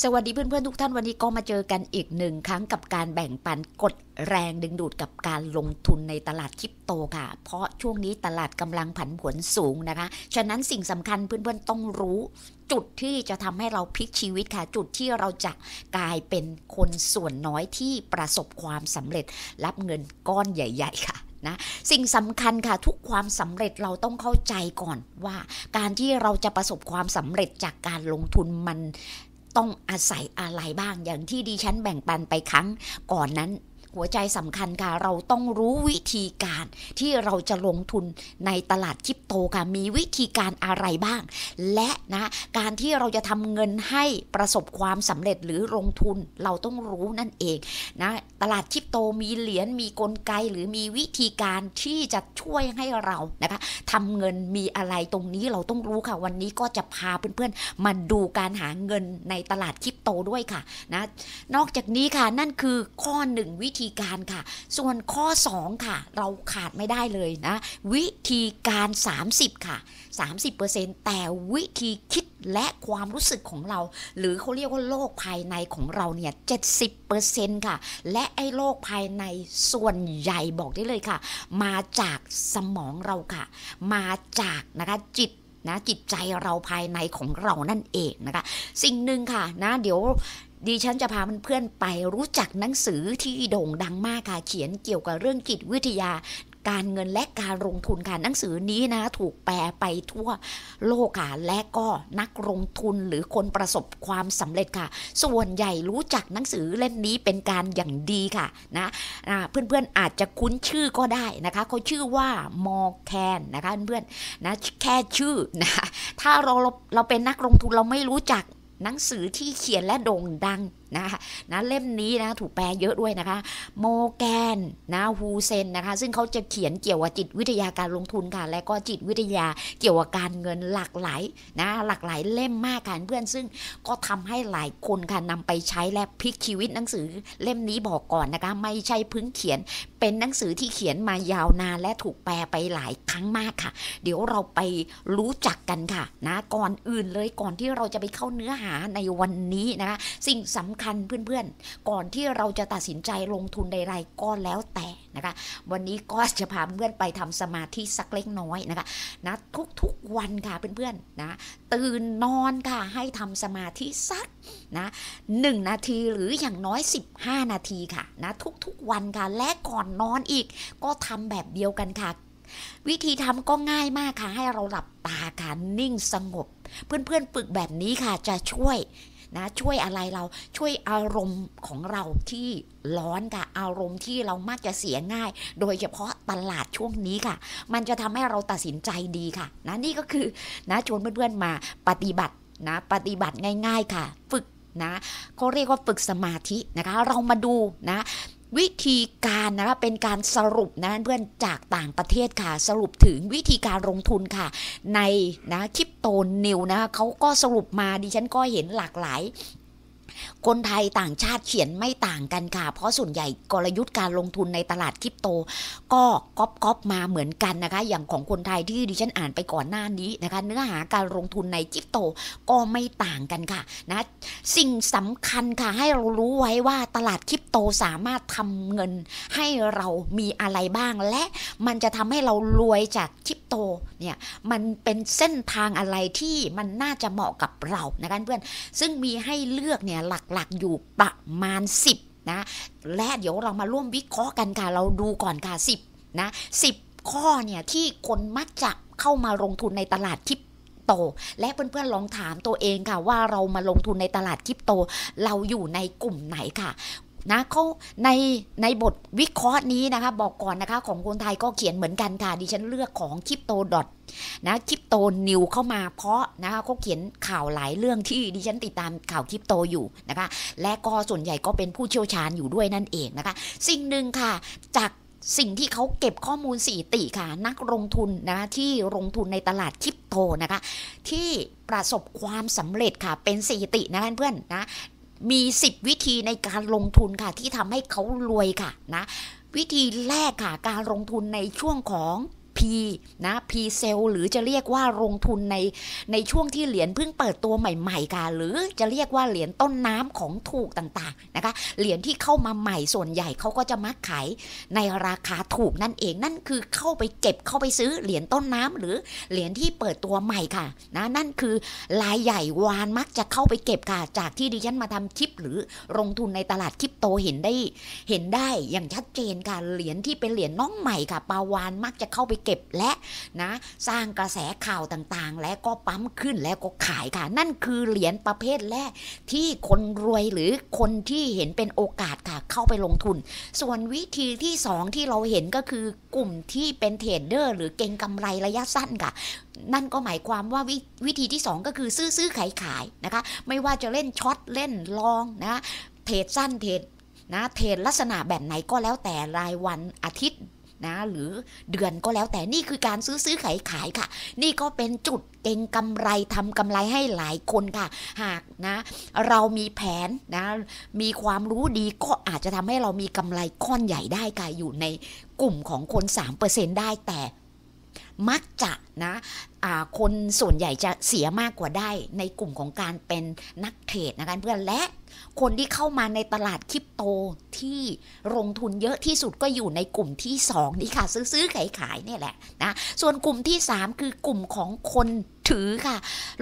สวัสดีเพื่อนๆทุกท่านวันนี้ก็มาเจอกันอีกหนึ่งครั้งกับการแบ่งปันกดแรงดึงดูดกับการลงทุนในตลาดคริปโตค่ะ เพราะช่วงนี้ตลาดกำลังผันผวนสูงนะคะฉะนั้นสิ่งสำคัญเพื่อนๆต้องรู้ จุดที่จะทำให้เราพลิกชีวิตค่ะ จุดที่เราจะกลายเป็นคนส่วนน้อยที่ประสบความสำเร็จรับเงินก้อนใหญ่ ๆ ค่ะนะสิ่งสำคัญค่ะ ทุกความสำเร็จเราต้องเข้าใจก่อนว่า การที่เราจะประสบความสำเร็จจากการลงทุนมันต้องอาศัยอะไรบ้างอย่างที่ดิฉันแบ่งปันไปครั้งก่อนนั้นหัวใจสำคัญค่ะเราต้องรู้วิธีการที่เราจะลงทุนในตลาดคริปโตค่ะมีวิธีการอะไรบ้าง และนะ การที่เราจะทำเงินให้ประสบความสำเร็จหรือลงทุนเราต้องรู้นั่นเองนะตลาดคริปโตมีเหรียญมีกลไก หรือมีวิธีการที่จะช่วยให้เรานะคะทำเงินมีอะไรตรงนี้เราต้องรู้ค่ะ วันนี้ก็จะพาเพื่อนๆมาดูการหาเงินในตลาดคริปโตด้วยค่ะนะนอกจากนี้ค่ะนั่นคือข้อหนึ่งวิธีีการค่ะ ส่วนข้อ2ค่ะเราขาดไม่ได้เลยนะวิธีการ 30 ค่ะ 30%แต่วิธีคิดและความรู้สึกของเรา หรือเขาเรียกว่าโลกภายในของเราเนี่ย70%ค่ะและไอ้โลกภายในส่วนใหญ่บอกได้เลยค่ะ มาจากสมองเราค่ะ มาจากนะคะจิตนะจิตใจเราภายในของเรานั่นเองนะคะสิ่งหนึ่งค่ะนะเดี๋ยวดิฉันจะพาเพื่อนๆไปรู้จักหนังสือที่โด่งดังมากค่ะเขียนเกี่ยวกับเรื่องจิตวิทยาการเงินและการลงทุนค่ะหนังสือนี้นะถูกแปลไปทั่วโลกค่ะและก็นักลงทุนหรือคนประสบความสำเร็จค่ะ ส่วนใหญ่รู้จักหนังสือเล่มนี้เป็นการอย่างดีค่ะนะเพื่อนๆอาจจะคุ้นชื่อก็ได้นะคะเขาชื่อว่ามอแคนนะคะเพื่อนๆนะแค่ชื่อนะถ้าเราเราเป็นนักลงทุนเราไม่รู้จักหนังสือที่เขียนและโด่งดังนะคะนะเล่มนี้นะถูกแปลเยอะด้วยนะคะ โมแกนนะฮูเซนนะคะซึ่งเขาจะเขียนเกี่ยวกับจิตวิทยาการลงทุนค่ะและก็จิตวิทยาเกี่ยวกับการเงินหลากหลายนะหลากหลายเล่มมากค่ะเพื่อนซึ่งก็ทำให้หลายคนค่ะนำไปใช้และพลิกชีวิตหนังสือเล่มนี้บอกก่อนนะคะไม่ใช่พึ่งเขียนเป็นหนังสือที่เขียนมายาวนานและถูกแปลไปหลายครั้งมากค่ะ เดี๋ยวเราไปรู้จักกันค่ะนะก่อนอื่นเลยก่อนที่เราจะไปเข้าเนื้อหาในวันนี้นะคะสิ่งสัญคัญเพื่อนๆ ก่อนที่เราจะตัดสินใจลงทุนใดๆ ก็แล้วแต่นะคะ วันนี้ก็จะพาเพื่อนไปทำสมาธิสักเล็กน้อยนะคะ นะทุกๆวันค่ะเพื่อนๆ นะ ตื่นนอนค่ะ ให้ทำสมาธิสักนะหนึ่งนาทีหรืออย่างน้อย 15 นาทีค่ะ นะทุกๆวันค่ะ และก่อนนอนอีกก็ทำแบบเดียวกันค่ะ วิธีทำก็ง่ายมากค่ะ ให้เราหลับตาค่ะ นิ่งสงบ เพื่อนๆฝึกแบบนี้ค่ะจะช่วยนะช่วยอะไรเราช่วยอารมณ์ของเราที่ร้อนค่ะ อารมณ์ที่เรามักจะเสียง่ายโดยเฉพาะตลาดช่วงนี้ค่ะ มันจะทำให้เราตัดสินใจดีค่ะ นะนี่ก็คือ นะชวนเพื่อนๆมาปฏิบัตินะ ปฏิบัติง่ายๆค่ะ ฝึกนะเขาเรียกว่าฝึกสมาธินะคะ เรามาดูนะวิธีการนะคะเป็นการสรุปนะเพื่อนจากต่างประเทศค่ะ สรุปถึงวิธีการลงทุนค่ะ ในนะคลิปโตนิวนะเขาก็สรุปมาดิฉันก็เห็นหลากหลายคนไทยต่างชาติเขียนไม่ต่างกันค่ะเพราะส่วนใหญ่กลยุทธ์การลงทุนในตลาดคริปโต ก็ก๊อปก๊อปมาเหมือนกันนะคะอย่างของคนไทยที่ดิฉันอ่านไปก่อนหน้านี้นะคะเนื้อหาการลงทุนในคริปโตก็ไม่ต่างกันค่ะนะสิ่งสำคัญค่ะให้เรารู้ไว้ว่าตลาดคริปโตสามารถทำเงินให้เรามีอะไรบ้างและมันจะทำให้เรารวยจากคริปโตเนี่ยมันเป็นเส้นทางอะไรที่มันน่าจะเหมาะกับเรานะคะเพื่อนซึ่งมีให้เลือกเนี่ยหลักๆ อยู่ประมาณ 10 นะ และเดี๋ยวเรามาร่วมวิเคราะห์กันค่ะ เราดูก่อนค่ะ 10 นะ 10 ข้อเนี่ย ที่คนมักจะเข้ามาลงทุนในตลาดคริปโต และเพื่อน ๆ ลองถามตัวเองค่ะว่าเรามาลงทุนในตลาดคริปโตเราอยู่ในกลุ่มไหนค่ะนะเขาในในบทวิเคราะห์นี้นะคะ บอกก่อนนะคะ ของคนไทยก็เขียนเหมือนกันค่ะดิฉันเลือกของคริปโตดอทนะคริปโตนิวเข้ามาเพราะนะคะเขาเขียนข่าวหลายเรื่องที่ดิฉันติดตามข่าวคริปโตอยู่นะคะ และก็ส่วนใหญ่ก็เป็นผู้เชี่ยวชาญอยู่ด้วยนั่นเองนะคะ สิ่งหนึ่งค่ะจากสิ่งที่เขาเก็บข้อมูลสี่ติค่ะ นักลงทุนนะะที่ลงทุนในตลาดคริปโตนะคะที่ประสบความสำเร็จค่ะเป็นสี่ตินะเพื่อนๆนะมี 10 วิธีในการลงทุนค่ะ ที่ทำให้เขารวยค่ะนะ วิธีแรกค่ะการลงทุนในช่วงของ P นะ P เซลหรือจะเรียกว่าลงทุนในในช่วงที่เหรียญเพิ่งเปิดตัวใหม่ ๆกันหรือจะเรียกว่าเหรียญต้นน้ำของถูกต่างๆนะคะเหรียญที่เข้ามาใหม่ส่วนใหญ่เขาก็จะมักขายในราคาถูกนั่นเองนั่นคือเข้าไปเก็บเข้าไปซื้อเหรียญต้นน้ำหรือเหรียญที่เปิดตัวใหม่ค่ะนะนั่นคือรายใหญ่วานมักจะเข้าไปเก็บค่ะจากที่ดิฉันมาทำคลิป หรือลงทุนในตลาดคริปโตเห็นได้ เห็นได้อย่างชัดเจนค่ะเหรียญที่เป็นเหรียญน้องใหม่ค่ะปาวานมักจะเข้าไปเก็บและ นะ สร้างกระแสข่าวต่างๆ และก็ปั๊มขึ้นแล้วก็ขายค่ะ นั่นคือเหรียญประเภทแรกที่คนรวยหรือคนที่เห็นเป็นโอกาสค่ะเข้าไปลงทุน ส่วนวิธีที่ 2 ที่เราเห็นก็คือกลุ่มที่เป็นเทรดเดอร์ หรือเก็งกำไรระยะสั้นค่ะ นั่นก็หมายความว่าววิธีที่ 2 ก็คือซื้อซื้อขายขายนะคะไม่ว่าจะเล่นช็อตเล่นลองนะ เทรดสั้นเทรดนะเทรดลักษณะแบบไหนก็แล้วแต่รายวันอาทิตย์นะหรือเดือนก็แล้วแต่นี่คือการซื้อซื้อขายขายค่ะ นี่ก็เป็นจุดเก่งกำไรทำกำไรให้หลายคนค่ะ หากนะเรามีแผนนะมีความรู้ดีก็อาจจะทำให้เรามีกำไรก้อนใหญ่ได้ค่ะอยู่ในกลุ่มของคน 3%ได้แต่มักจะนะคนส่วนใหญ่จะเสียมากกว่าได้ในกลุ่มของการเป็นนักเทรดนะคะเพื่อนและคนที่เข้ามาในตลาดคริปโตที่ลงทุนเยอะที่สุดก็อยู่ในกลุ่มที่2นี่ค่ะซื้อๆขายขายเนี่ยแหละนะส่วนกลุ่มที่ 3 คือกลุ่มของคนถือค่ะ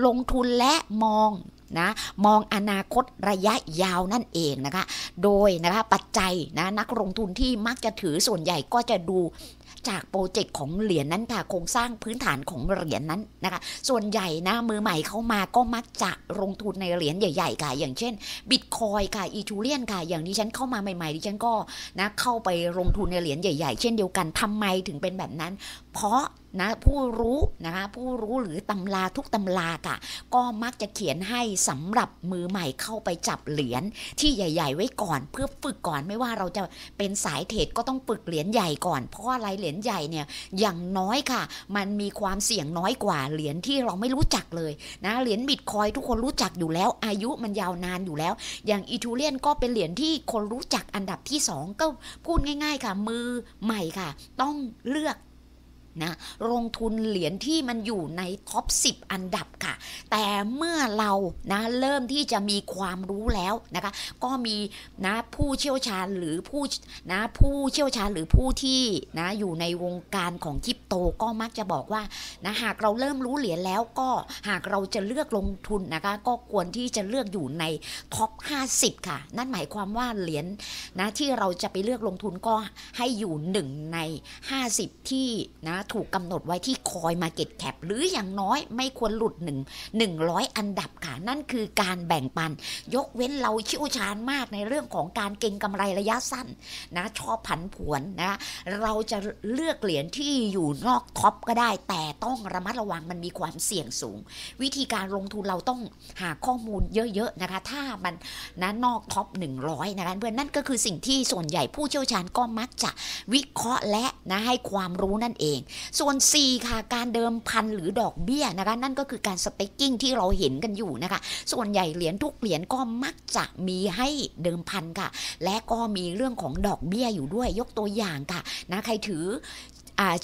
ลงทุนและมองนะมองอนาคตระยะยาวนั่นเองนะคะโดยนะคะปัจจัยนะนักลงทุนที่มักจะถือส่วนใหญ่ก็จะดูจากโปรเจกต์ของเหรียญนั้นค่ะโครงสร้างพื้นฐานของเหรียญนั้นนะคะส่วนใหญ่นะมือใหม่เข้ามาก็มักจะลงทุนในเหรียญใหญ่ๆค่ะ อย่างเช่นบิตคอยค่ะอีทูเรียนค่ะอย่างที่ฉันเข้ามาใหม่ๆดิฉันก็นะเข้าไปลงทุนในเหรียญใหญ่ ๆ เช่นเดียวกันทำไมถึงเป็นแบบนั้นเพราะนะผู้รู้นะคะผู้รู้หรือตำราทุกตำราค่ะ ก็มักจะเขียนให้สำหรับมือใหม่เข้าไปจับเหรียญที่ใหญ่ๆไว้ก่อน เพื่อฝึกก่อนไม่ว่าเราจะเป็นสายเทรดก็ต้องฝึกเหรียญใหญ่ก่อนเพราะอะไรเหรียญใหญ่เนี่ยอย่างน้อยค่ะ มันมีความเสี่ยงน้อยกว่าเหรียญที่เราไม่รู้จักเลยนะเหรียญบิตคอยทุกคนรู้จักอยู่แล้ว อายุมันยาวนานอยู่แล้ว อย่างอีทูเลียนก็เป็นเหรียญที่คนรู้จักอันดับที่2ก็พูดง่าย ๆ ค่ะ มือใหม่ค่ะ ต้องเลือกนะลงทุนเหรียญที่มันอยู่ในท็อป10 อันดับค่ะ แต่เมื่อเรานะเริ่มที่จะมีความรู้แล้วนะคะ ก็มีนะผู้เชี่ยวชาญหรือผู้นะผู้เชี่ยวชาญหรือผู้ที่นะอยู่ในวงการของคริปโตก็มักจะบอกว่านะ หากเราเริ่มรู้เหรียญแล้วก็หากเราจะเลือกลงทุนนะคะ ก็ควรที่จะเลือกอยู่ในท็อป50 ค่ะ นั่นหมายความว่าเหรียญนะที่เราจะไปเลือกลงทุนก็ให้อยู่1ใน 50 ที่นะถูกกำหนดไว้ที่คอยมาเก็ตแคปหรืออย่างน้อยไม่ควรหลุดหหนนึึ่ง่งร้อยอันดับค่ะ นั่นคือการแบ่งปัน ยกเว้นเราเชี่ยวชาญมากในเรื่องของการเก็งกำไรระยะสั้นนะชอบผันผวนนะเราจะเลือกเหรียญที่อยู่นอกท็อปก็ได้ แต่ต้องระมัดระวังมันมีความเสี่ยงสูง วิธีการลงทุนเราต้องหาข้อมูลเยอะๆนะคะถ้ามันนะนอกท็อป 100นะคะเพื่อนนั่นก็คือสิ่งที่ส่วนใหญ่ผู้เชี่ยวชาญก็มักจะวิเคราะห์และนะให้ความรู้นั่นเองส่วน C ค่ะการเดิมพันหรือดอกเบี้ยนะคะนั่นก็คือการสเต็กกิ้งที่เราเห็นกันอยู่นะคะส่วนใหญ่เหรียญทุกเหรียญก็มักจะมีให้เดิมพันค่ะ และก็มีเรื่องของดอกเบี้ยอยู่ด้วยยกตัวอย่างค่ะนะใครถือ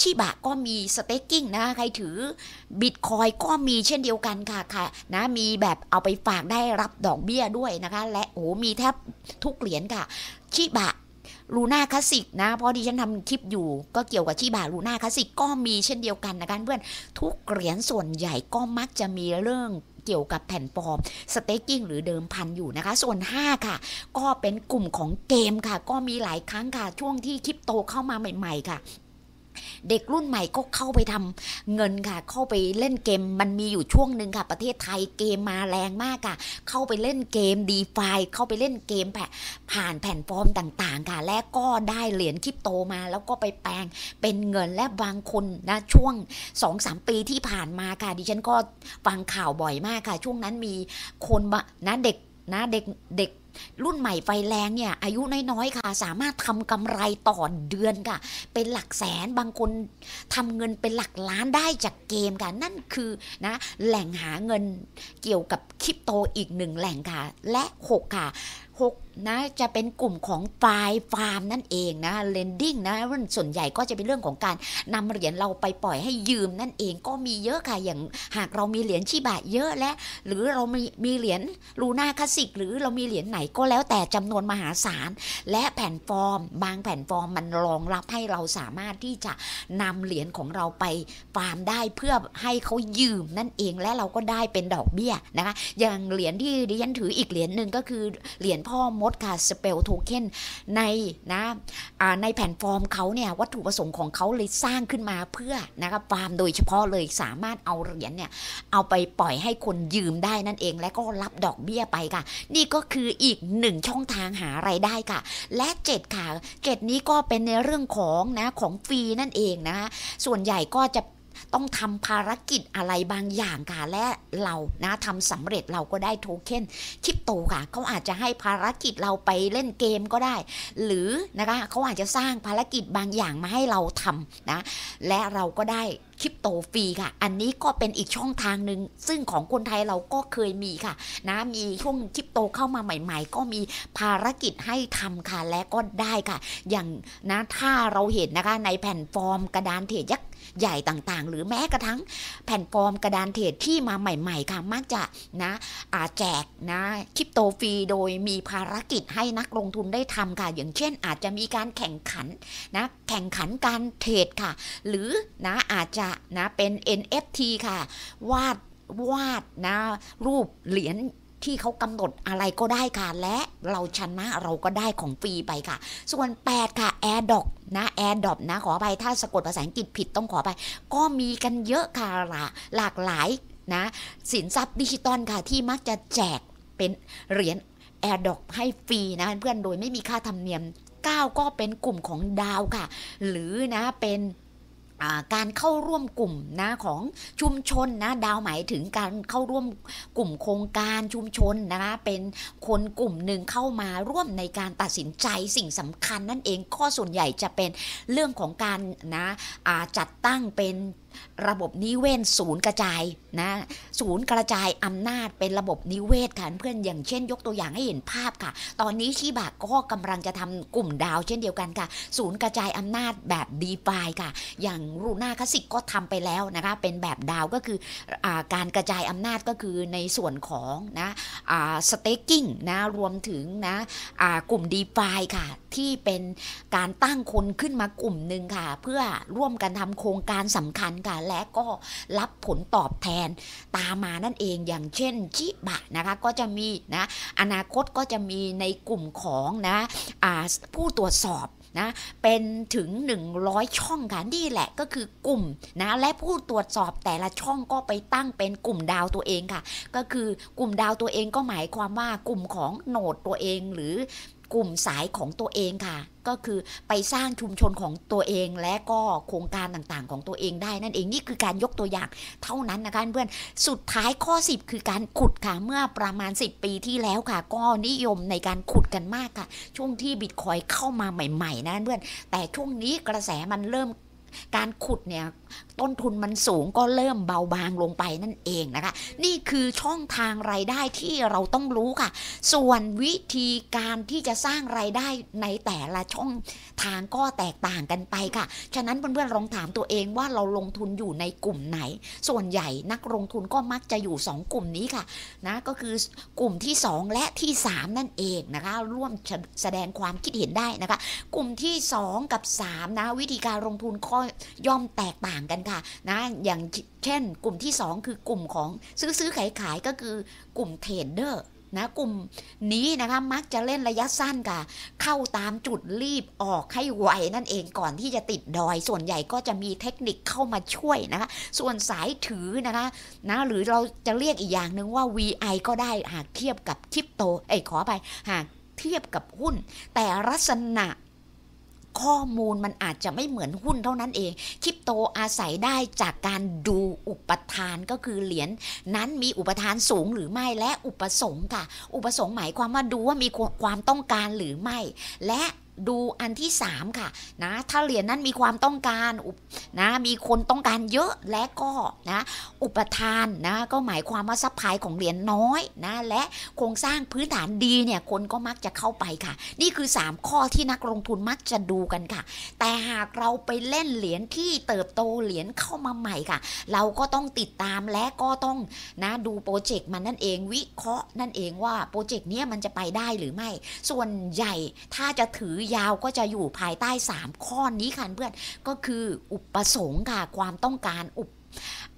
ชีบะก็มีสเต็กกิ้งนะ ใครถือบิตคอยก็มีเช่นเดียวกันค่ะค่ะ นะมีแบบเอาไปฝากได้รับดอกเบี้ยด้วยนะคะและโอ้มีแทบทุกเหรียญค่ะ ชีบะลูน่าคลาสสิกนะเพราะดิฉันทำคลิปอยู่ก็เกี่ยวกับชิบาลูน่าคลาสสิกก็มีเช่นเดียวกันนะคะเพื่อนทุกเหรียญส่วนใหญ่ก็มักจะมีเรื่องเกี่ยวกับแผ่นปลอมสเต็กกิ้งหรือเดิมพันอยู่นะคะส่วน5ค่ะก็เป็นกลุ่มของเกมค่ะ ก็มีหลายครั้งค่ะ ช่วงที่คริปโตเข้ามาใหม่ๆค่ะเด็กรุ่นใหม่ก็เข้าไปทำเงินค่ะ เข้าไปเล่นเกมมันมีอยู่ช่วงหนึ่งค่ะ ประเทศไทยเกมมาแรงมากค่ะ เข้าไปเล่นเกมดีฟาเข้าไปเล่นเกมแผ่ผ่านแผ่นฟอร์มต่างๆ ค่ะ และก็ได้เหรียญคริปโตมา แล้วก็ไปแปลงเป็นเงินและบางคนนะช่วง2อสปีที่ผ่านมาค่ะ ดิฉันก็ฟังข่าวบ่อยมากค่ะ ช่วงนั้นมีคนนะเด็กนะเด็กเด็กรุ่นใหม่ไฟแรงเนี่ยอายุน้อยๆค่ะ สามารถทำกำไรต่อเดือนค่ะ เป็นหลักแสนบางคนทำเงินเป็นหลักล้านได้จากเกมค่ะ นั่นคือนะแหล่งหาเงินเกี่ยวกับคริปโตอีกหนึ่งแหล่งค่ะและ6ค่ะ6นะจะเป็นกลุ่มของไฟายฟาร์มนั่นเองนะเลนดิ้งนะส่วนใหญ่ก็จะเป็นเรื่องของการนำเหรียญเราไปปล่อยให้ยืมนั่นเองก็มีเยอะค่ะอย่างหากเรามีเหรียญชิบะเยอะและหรือเรามีมีเหรียญลูน่าคาสิกหรือเรามีเหรียญไหนก็แล้วแต่จำนวนมหาศาลและแผ่นฟอร์มบางแผ่นฟอร์มมันรองรับให้เราสามารถที่จะนำเหรียญของเราไป ฟาร์มได้เพื่อให้เขายืมนั่นเองและเราก็ได้เป็นดอกเบี้ยนะคะอย่างเหรียญที่ดิฉันถืออีกเหรียญหนึ่งก็คือเหรียญพ่อมดค่ะสเปลโทเค็นในนะในแผนฟอร์มเขาเนี่ยวัตถุประสงค์ของเขาเลยสร้างขึ้นมาเพื่อนะครับฟาร์มโดยเฉพาะเลยสามารถเอาเหรียญเนี่ยเอาไปปล่อยให้คนยืมได้นั่นเอง และก็รับดอกเบี้ยไปค่ะ นี่ก็คืออีกหนึ่งช่องทางหาไรายได้ค่ะ และเจ็ดค่ะเจ็ดนี้ก็เป็นในเรื่องของนะของฟรีนั่นเองนะคะส่วนใหญ่ก็จะต้องทำภารกิจอะไรบางอย่างค่ะและเรานะทำสำเร็จเราก็ได้โทเค็นคริปโตค่ะเขาอาจจะให้ภารกิจเราไปเล่นเกมก็ได้หรือนะคะเขาอาจจะสร้างภารกิจบางอย่างมาให้เราทำนะ และเราก็ได้คริปโตฟรีค่ะ อันนี้ก็เป็นอีกช่องทางหนึ่งซึ่งของคนไทยเราก็เคยมีค่ะ นะมีช่วงคริปโตเข้ามาใหม่ๆก็มีภารกิจให้ทำค่ะและก็ได้ค่ะ อย่างนะถ้าเราเห็นนะคะในแผ่นฟอร์มกระดานเทรดยักษ์ใหญ่ต่างๆหรือแม้กระทั่งแผ่นฟอร์มกระดานเทรดที่มาใหม่ ๆ ค่ะมักจะนะแจกนะคริปโตฟรีโดยมีภารกิจให้นักลงทุนได้ทำค่ะ อย่างเช่น อาจจะมีการแข่งขันนะแข่งขันการเทรดค่ะ หรือนะอาจจะระนะเป็น NFT ค่ะ วาดวาดนะ รูปเหรียญที่เขากำหนดอะไรก็ได้ค่ะและเราชนะเราก็ได้ของฟรีไปค่ะ ส่วน 8 ค่ะ Air d o c นะ Air d o p นะขอไปถ้าสะกดภาษาอังกฤษผิดต้องขอไป ก็มีกันเยอะค่ะ หลากหลาย นะ สินทรัพย์ดิจิตอลค่ะ ที่มักจะแจกเป็นเหรียญ Air d o c ให้ฟรีนะ เพื่อนโดยไม่มีค่าธรรมเนียม 9 ก็เป็นกลุ่มของดาวค่ะ หรือนะเป็นการเข้าร่วมกลุ่มนะของชุมชนนะ ดาวหมายถึงการเข้าร่วมกลุ่มโครงการชุมชนนะคะเป็นคนกลุ่มหนึ่งเข้ามาร่วมในการตัดสินใจสิ่งสำคัญนั่นเองข้อส่วนใหญ่จะเป็นเรื่องของการนะจัดตั้งเป็นระบบนิเวศศูนย์กระจายนะ ศูนย์กระจายอำนาจเป็นระบบนิเวศค่ะเพื่อนอย่างเช่นยกตัวอย่างให้เห็นภาพค่ะ ตอนนี้ชีบาก็กำลังจะทำกลุ่มดาว เช่นเดียวกันค่ะ ศูนย์กระจายอำนาจแบบดีฟายค่ะ อย่างรูน่าคาสิกก็ทำไปแล้วนะคะเป็นแบบดาวก็คืออการกระจายอำนาจก็คือในส่วนของนะสเต็กกิ้งนะรวมถึงนะกลุ่มดีฟายค่ะที่เป็นการตั้งคนขึ้นมากลุ่มหนึ่งค่ะ เพื่อร่วมกันทำโครงการสำคัญค่ะและก็รับผลตอบแทนตามมานั่นเองอย่างเช่น ชิบะนะคะก็จะมีนะอนาคตก็จะมีในกลุ่มของนะผู้ตรวจสอบนะเป็นถึง 100 ช่องค่ะนี่แหละก็คือกลุ่มนะและผู้ตรวจสอบแต่ละช่องก็ไปตั้งเป็นกลุ่มดาวตัวเองค่ะ ก็คือกลุ่มดาวตัวเองก็หมายความว่ากลุ่มของโหนดตัวเองหรือกลุ่มสายของตัวเองค่ะ ก็คือไปสร้างชุมชนของตัวเองและก็โครงการต่างๆของตัวเองได้นั่นเองนี่คือการยกตัวอย่างเท่านั้นนะคะ เพื่อนสุดท้ายข้อ 10 คือการขุดค่ะ เมื่อประมาณ 10 ปีที่แล้วค่ะ ก็นิยมในการขุดกันมากค่ะ ช่วงที่บิตคอยเข้ามาใหม่ๆนะเพื่อนแต่ช่วงนี้กระแสมันเริ่มการขุดเนี่ยต้นทุนมันสูงก็เริ่มเบาบางลงไปนั่นเองนะคะนี่คือช่องทางไรายได้ที่เราต้องรู้ค่ะ ส่วนวิธีการที่จะสร้างไรายได้ในแต่ละช่องทางก็แตกต่างกันไปค่ะฉะนั้นเพื่อนๆลองถามตัวเองว่าเราลงทุนอยู่ในกลุ่มไหน ส่วนใหญ่นักลงทุนก็มักจะอยู่ 2 กลุ่มนี้ค่ะนะก็คือกลุ่มที่ 2 และที่ 3 นั่นเองนะคะร่วมแสดงความคิดเห็นได้นะคะกลุ่มที่2กับ3นะวิธีการลงทุนก็ย่อมแตกต่างกันค่ะนะอย่างเช่นกลุ่มที่ 2 คือกลุ่มของซื้อซื้อขายขายก็คือกลุ่มเทรดเดอร์นะกลุ่มนี้นะคะมักจะเล่นระยะสั้นค่ะ เข้าตามจุดรีบออก ให้ไวนั่นเองก่อนที่จะติดดอย ส่วนใหญ่ก็จะมีเทคนิคเข้ามาช่วย นะคะส่วนสายถือนะคะนะหรือเราจะเรียกอีกอย่างหนึ่งว่า VI ก็ได้หากเทียบกับคริปโตเอ้ยขอไปหากเทียบกับหุ้น แต่ลักษณะข้อมูลมันอาจจะไม่เหมือนหุ้นเท่านั้นเอง คริปโตอาศัยได้จากการดูอุปทานก็คือเหรียญนนั้นมีอุปทานสูงหรือไม่และอุปสงค์ค่ะ อุปสงค์หมายความว่าดูว่ามีความต้องการหรือไม่ และดูอันที่ 3 ค่ะนะถ้าเหรียญนั้นมีความต้องการนะมีคนต้องการเยอะและก็นะอุปทานนะก็หมายความว่าซัพพลายของเหรียญนน้อยนะและโครงสร้างพื้นฐานดีเนี่ยคนก็มักจะเข้าไปค่ะ นี่คือ 3 ข้อที่นักลงทุนมักจะดูกันค่ะ แต่หากเราไปเล่นเหรียญที่เติบโตเหรียญเข้ามาใหม่ค่ะ เราก็ต้องติดตามและก็ต้องนะดูโปรเจกต์มันนั่นเองวิเคราะห์นั่นเองว่าโปรเจกต์นี้มันจะไปได้หรือไม่ ส่วนใหญ่ถ้าจะถือยาวก็จะอยู่ภายใต้3ข้อนี้ค่ะเพื่อนก็คืออุปสงค์ค่ะความต้องการอุป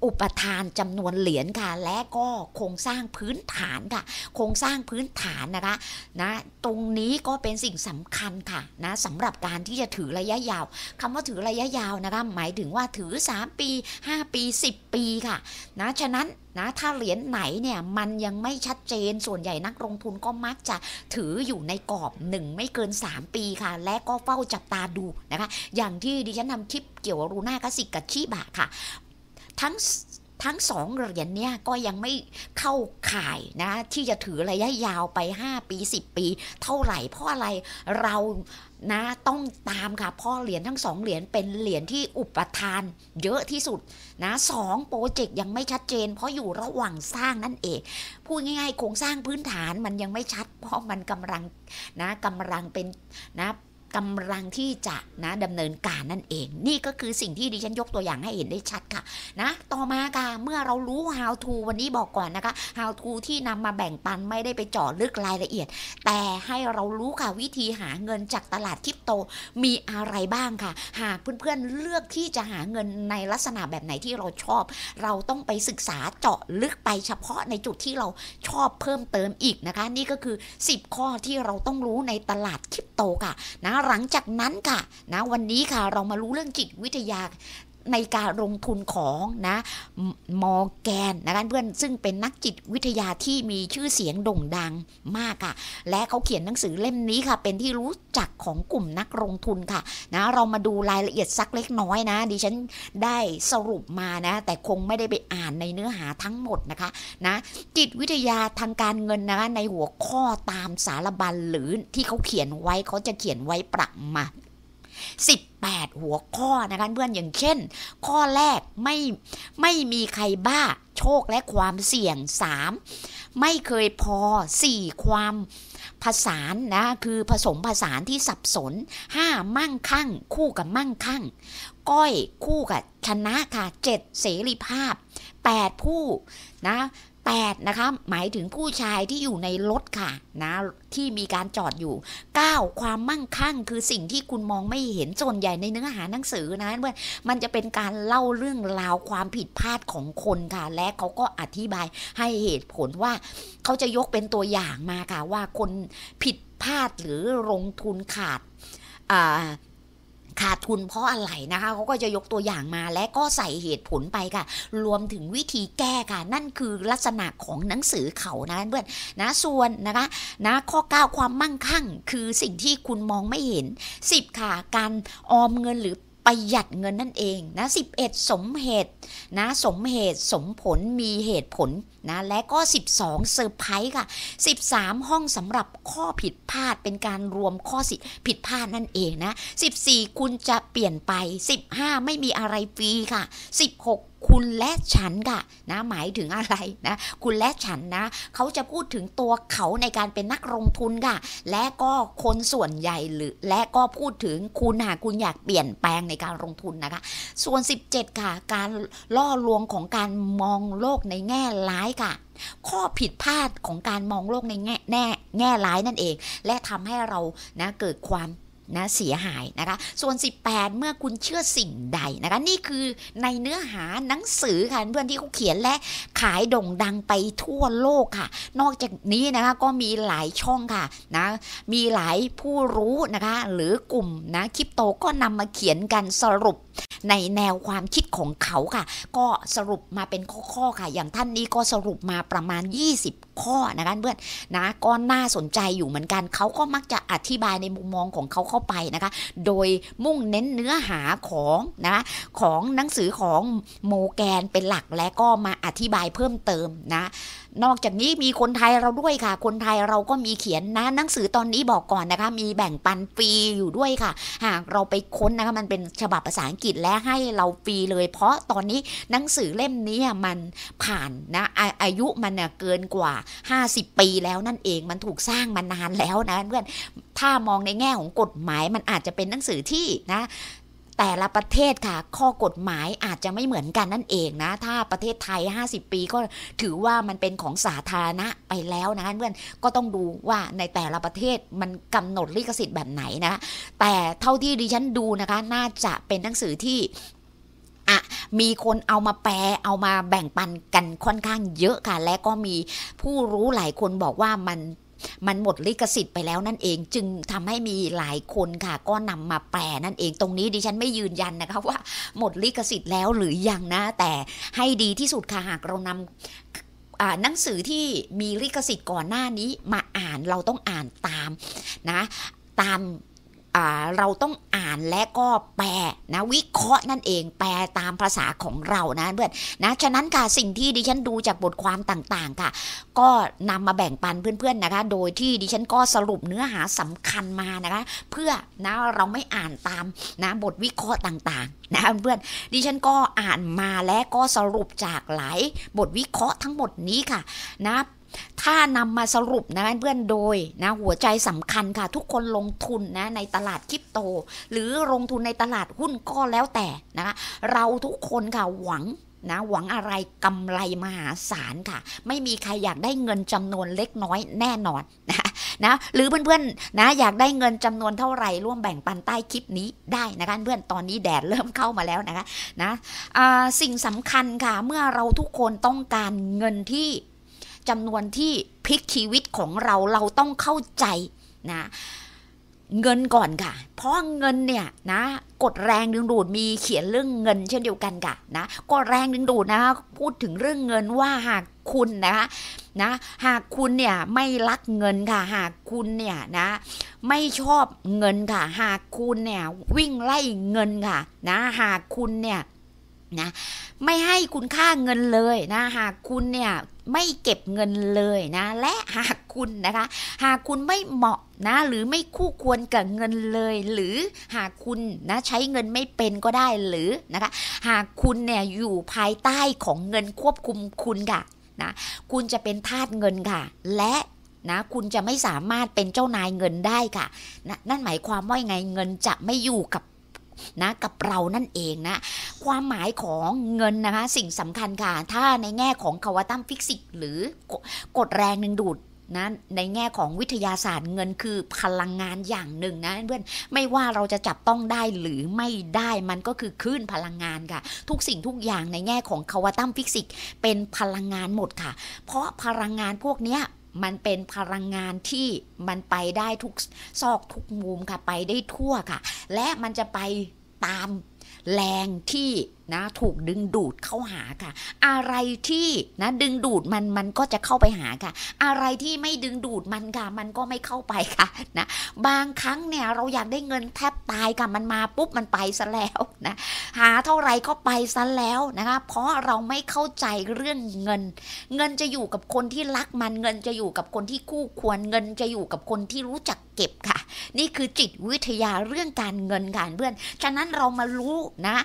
อุปทานจำนวนเหรียญค่ะ และก็โครงสร้างพื้นฐานค่ะโครงสร้างพื้นฐานนะคะนะตรงนี้ก็เป็นสิ่งสำคัญค่ะนะสำหรับการที่จะถือระยะยาวคำว่าถือระยะยาวนะคะหมายถึงว่าถือ 3 ปี 5 ปี 10 ปีค่ะนะฉะนั้นนะถ้าเหรียญไหนเนี่ยมันยังไม่ชัดเจนส่วนใหญ่นักลงทุนก็มักจะถืออยู่ในกรอบ 1 ไม่เกิน 3 ปีค่ะ และก็เฝ้าจับตาดูนะคะ อย่างที่ดิฉันนำคลิปเกี่ยวรูน่ากสิกกับชีบะค่ะทั้งทั้งสองเหรียญเนี่ยก็ยังไม่เข้าข่ายนะ ที่จะถือระยะยาวไป 5 ปี10ปี เท่าไหร่เพราะอะไรเรานะต้องตามค่ะ เพราะเหรียญทั้งสองเหรียญเป็นเหรียญที่อุปทานเยอะที่สุดนะสองโปรเจกต์ยังไม่ชัดเจนเพราะอยู่ระหว่างสร้างนั่นเองพูดง่ายๆโครงสร้างพื้นฐานมันยังไม่ชัดเพราะมันกำลังนะกำลังเป็นนะกำลังที่จะนะดำเนินการนั่นเอง นี่ก็คือสิ่งที่ดิฉันยกตัวอย่างให้เห็นได้ชัดค่ะนะต่อมาค่ะเมื่อเรารู้ how to วันนี้บอกก่อนนะคะ how to ที่นำมาแบ่งปันไม่ได้ไปเจาะลึกรายละเอียด แต่ให้เรารู้ค่ะวิธีหาเงินจากตลาดคริปโตมีอะไรบ้างค่ะ หากเพื่อนๆเลือกที่จะหาเงินในลักษณะแบบไหนที่เราชอบ เราต้องไปศึกษาเจาะลึกไปเฉพาะในจุดที่เราชอบเพิ่มเติมอีกนะคะ นี่ก็คือ 10 ข้อที่เราต้องรู้ในตลาดคริปตค่ะนะหลังจากนั้นค่ะนะวันนี้ค่ะเรามารู้เรื่องจิตวิทยาในการลงทุนของนะมอแกนนะคะเพื่อนซึ่งเป็นนักจิตวิทยาที่มีชื่อเสียงโด่งดังมากค่ะ และเขาเขียนหนังสือเล่มนี้ค่ะ เป็นที่รู้จักของกลุ่มนักลงทุนค่ะนะเรามาดูรายละเอียดสักเล็กน้อยนะดิฉันได้สรุปมานะ แต่คงไม่ได้ไปอ่านในเนื้อหาทั้งหมดนะคะนะจิตวิทยาทางการเงินนะคะในหัวข้อตามสารบัญหรือที่เขาเขียนไว้เขาจะเขียนไว้ประมา18 หัวข้อนะคะเพื่อนอย่างเช่น ข้อแรกไม่ไม่มีใครบ้าโชคและความเสี่ยง 3. ไม่เคยพอ 4. ความผสานนะคือผสมผสานที่สับสน 5. มั่งคั่งคู่กับมั่งคั่ง ก้อย คู่กับชนะค่ะ 7. เสรีภาพ 8. ผู้นะ8นะคะหมายถึงผู้ชายที่อยู่ในรถค่ะนะที่มีการจอดอยู่ 9 ความมั่งคั่งคือสิ่งที่คุณมองไม่เห็นส่วนใหญ่ในเนื้อหาหนังสือนะเพื่อนมันจะเป็นการเล่าเรื่องราวความผิดพลาดของคนค่ะ และเขาก็อธิบายให้เหตุผลว่า เขาจะยกเป็นตัวอย่างมาค่ะว่าคนผิดพลาดหรือลงทุนขาดอ่าขาดทุนเพราะอะไรนะคะเขาก็จะยกตัวอย่างมาและก็ใส่เหตุผลไปค่ะ รวมถึงวิธีแก้ค่ะ นั่นคือลักษณะของหนังสือเขานะเพื่อนนะส่วนนะคะนะข้อ 9 ความมั่งคั่งคือสิ่งที่คุณมองไม่เห็น 10 ค่ะ การออมเงินหรือประหยัดเงินนั่นเองนะ11 สมเหตุนะสมเหตุ สมผลมีเหตุผลนะและก็ 12เซอร์ไพรส์ค่ะ 13 ห้องสำหรับข้อผิดพลาดเป็นการรวมข้อสิผิดพลาดนั่นเองนะ14 คุณจะเปลี่ยนไป 15 ไม่มีอะไรฟรีค่ะ 16คุณและฉันกะนะ หมายถึงอะไร นะ คุณและฉันนะ เขาจะพูดถึงตัวเขาในการเป็นนักลงทุนกะและก็คนส่วนใหญ่หรือ และก็พูดถึงคุณหากคุณอยากเปลี่ยนแปลงในการลงทุนนะคะ ส่วน 17 ค่ะ การล่อลวงของการมองโลกในแง่ร้ายค่ะ ข้อผิดพลาดของการมองโลกในแง่แง่ร้ายนั่นเอง และทำให้เรานะเกิดความนะเสียหายนะคะส่วน 18 เมื่อคุณเชื่อสิ่งใดนะคะ นี่คือในเนื้อหาหนังสือค่ะเพื่อนที่เขาเขียนและขายโด่งดังไปทั่วโลกค่ะ นอกจากนี้นะคะก็มีหลายช่องค่ะนะมีหลายผู้รู้นะคะหรือกลุ่มนะคริปโตก็นำมาเขียนกันสรุปในแนวความคิดของเขาค่ะก็สรุปมาเป็นข้อๆค่ะ อย่างท่านนี้ก็สรุปมาประมาณ 20ข้อนะคะเพื่อนนะก็น่าสนใจอยู่เหมือนกัน เขาก็มักจะอธิบายในมุมมองของเขาเข้าไปนะคะ โดยมุ่งเน้นเนื้อหาของนะของหนังสือของโมแกนเป็นหลักและก็มาอธิบายเพิ่มเติมนะนอกจากนี้มีคนไทยเราด้วยค่ะ คนไทยเราก็มีเขียนนะ หนังสือตอนนี้บอกก่อนนะคะ มีแบ่งปันฟรีอยู่ด้วยค่ะ หากเราไปค้นนะคะมันเป็นฉบับภาษาอังกฤษและให้เราฟรีเลย เพราะตอนนี้หนังสือเล่มนี้มันผ่านนะ อาอายุมันเเกินกว่า 50 ปีแล้วนั่นเองมันถูกสร้างมานานแล้วนะเพื่อนถ้ามองในแง่ของกฎหมายมันอาจจะเป็นหนังสือที่นะแต่ละประเทศค่ะข้อกฎหมายอาจจะไม่เหมือนกันนั่นเองนะ ถ้าประเทศไทย 50 ปีก็ถือว่ามันเป็นของสาธารณะไปแล้วนะ เพื่อนก็ต้องดูว่าในแต่ละประเทศมันกำหนดลิขสิทธิ์แบบไหนนะ แต่เท่าที่ดิฉันดูนะคะ น่าจะเป็นหนังสือที่อะมีคนเอามาแปลเอามาแบ่งปันกันค่อนข้างเยอะค่ะ และก็มีผู้รู้หลายคนบอกว่ามันมันหมดลิขสิทธิ์ไปแล้วนั่นเองจึงทำให้มีหลายคนค่ะ ก็นำมาแปลนั่นเองตรงนี้ดิฉันไม่ยืนยันนะคะว่าหมดลิขสิทธิ์แล้วหรือยังนะ แต่ให้ดีที่สุดค่ะหากเรานำหนังสือที่มีลิขสิทธิ์ก่อนหน้านี้มาอ่านเราต้องอ่านตามนะตามเราต้องอ่านและก็แปลนะวิเคราะห์นั่นเองแปลตามภาษาของเรานะเพื่อนนะฉะนั้นค่ะสิ่งที่ดิฉันดูจากบทความต่างๆค่ะ ก็นำมาแบ่งปันเพื่อนๆนะคะโดยที่ดิฉันก็สรุปเนื้อหาสำคัญมานะคะ เพื่อนะเราไม่อ่านตามนะบทวิเคราะห์ต่างๆนะเพื่อนดิฉันก็อ่านมาและก็สรุปจากหลายบทวิเคราะห์ทั้งหมดนี้ค่ะนะถ้านำมาสรุปนะเพื่อนโดยนะหัวใจสำคัญค่ะทุกคนลงทุนนะในตลาดคริปโต หรือ ลงทุนในตลาดหุ้นก็แล้วแต่นะคะเราทุกคนค่ะหวังนะหวังอะไรกำไรมหาศาลค่ะ ไม่มีใคร อยากได้เงินจำนวนเล็กน้อยแน่นอนนะนะหรือเพื่อนๆนะอยากได้เงินจำนวนเท่าไหร่ร่วมแบ่งปันใต้คลิปนี้ได้นะคะเพื่อนตอนนี้แดดเริ่มเข้ามาแล้วนะคะนะสิ่งสำคัญค่ะเมื่อเราทุกคนต้องการเงินที่จำนวนที่พลิกชีวิตของเราเราต้องเข้าใจนะเงินก่อนค่ะเพราะเงินเนี่ยนะกดแรงดึงดูดมีเขียนเรื่องเงิน เช่นเดียวกันค่ะนะก็แรงดึงดูดนะคะพูดถึงเรื่องเงินว่าหากคุณนะคะนะหากคุณเนี่ยไม่รักเงินค่ะ หากคุณเนี่ยนะ ไม่ชอบเงินค่ะ หากคุณเนี่ยวิ่งไล่เงินค่ะนะ หากคุณเนี่ยนะไม่ให้คุณค่าเงินเลยนะหากคุณเนี่ยไม่เก็บเงินเลยนะและหากคุณนะคะหากคุณไม่เหมาะนะ หรือไม่คู่ควรกับเงินเลย หรือหากคุณนะใช้เงินไม่เป็นก็ได้หรือนะคะหากคุณเนี่ยอยู่ภายใต้ของเงินควบคุมคุณค่ะ นะคุณจะเป็นทาสเงินค่ะ และนะคุณจะไม่สามารถเป็นเจ้านายเงินได้ค่ะนะนั่นหมายความว่าไงเงินจะไม่อยู่กับนะกับเรานั่นเองนะ ความหมายของเงินนะคะสิ่งสำคัญค่ะ ถ้าในแง่ของคาวาตัมฟิสิกหรือกดแรงดึงดูดนะในแง่ของวิทยาศาสตร์เงินคือพลังงานอย่างหนึ่งนะเพื่อนไม่ว่าเราจะจับต้องได้หรือไม่ได้มันก็คือคลื่นพลังงานค่ะ ทุกสิ่งทุกอย่างในแง่ของคาวาตัมฟิสิกเป็นพลังงานหมดค่ะ เพราะพลังงานพวกนี้มันเป็นพลังงานที่มันไปได้ทุกซอกทุกมุมค่ะไปได้ทั่วค่ะ และมันจะไปตามแรงที่นะถูกดึงดูดเข้าหาค่ะ อะไรที่นะ ดึงดูดมันมันก็จะเข้าไปหาค่ะ อะไรที่ไม่ดึงดูดมันค่ะมันก็ไม่เข้าไปค่ะนะบางครั้งเนี่ยเราอยากได้เงินแทบตายค่ะมันมาปุ๊บ มันไปซะแล้วนะหาเท่าไหร่ก็ไปซะแล้วนะคะเพราะเราไม่เข้าใจเรื่องเงิน เงินจะอยู่กับคนที่รักมันเงินจะอยู่กับคนที่คู่ควร เงินจะอยู่กับคนที่รู้จักเก็บค่ะ นี่คือจิตวิทยาเรื่องการเงินการเพื่อน ฉะนั้นเรามารู้นะ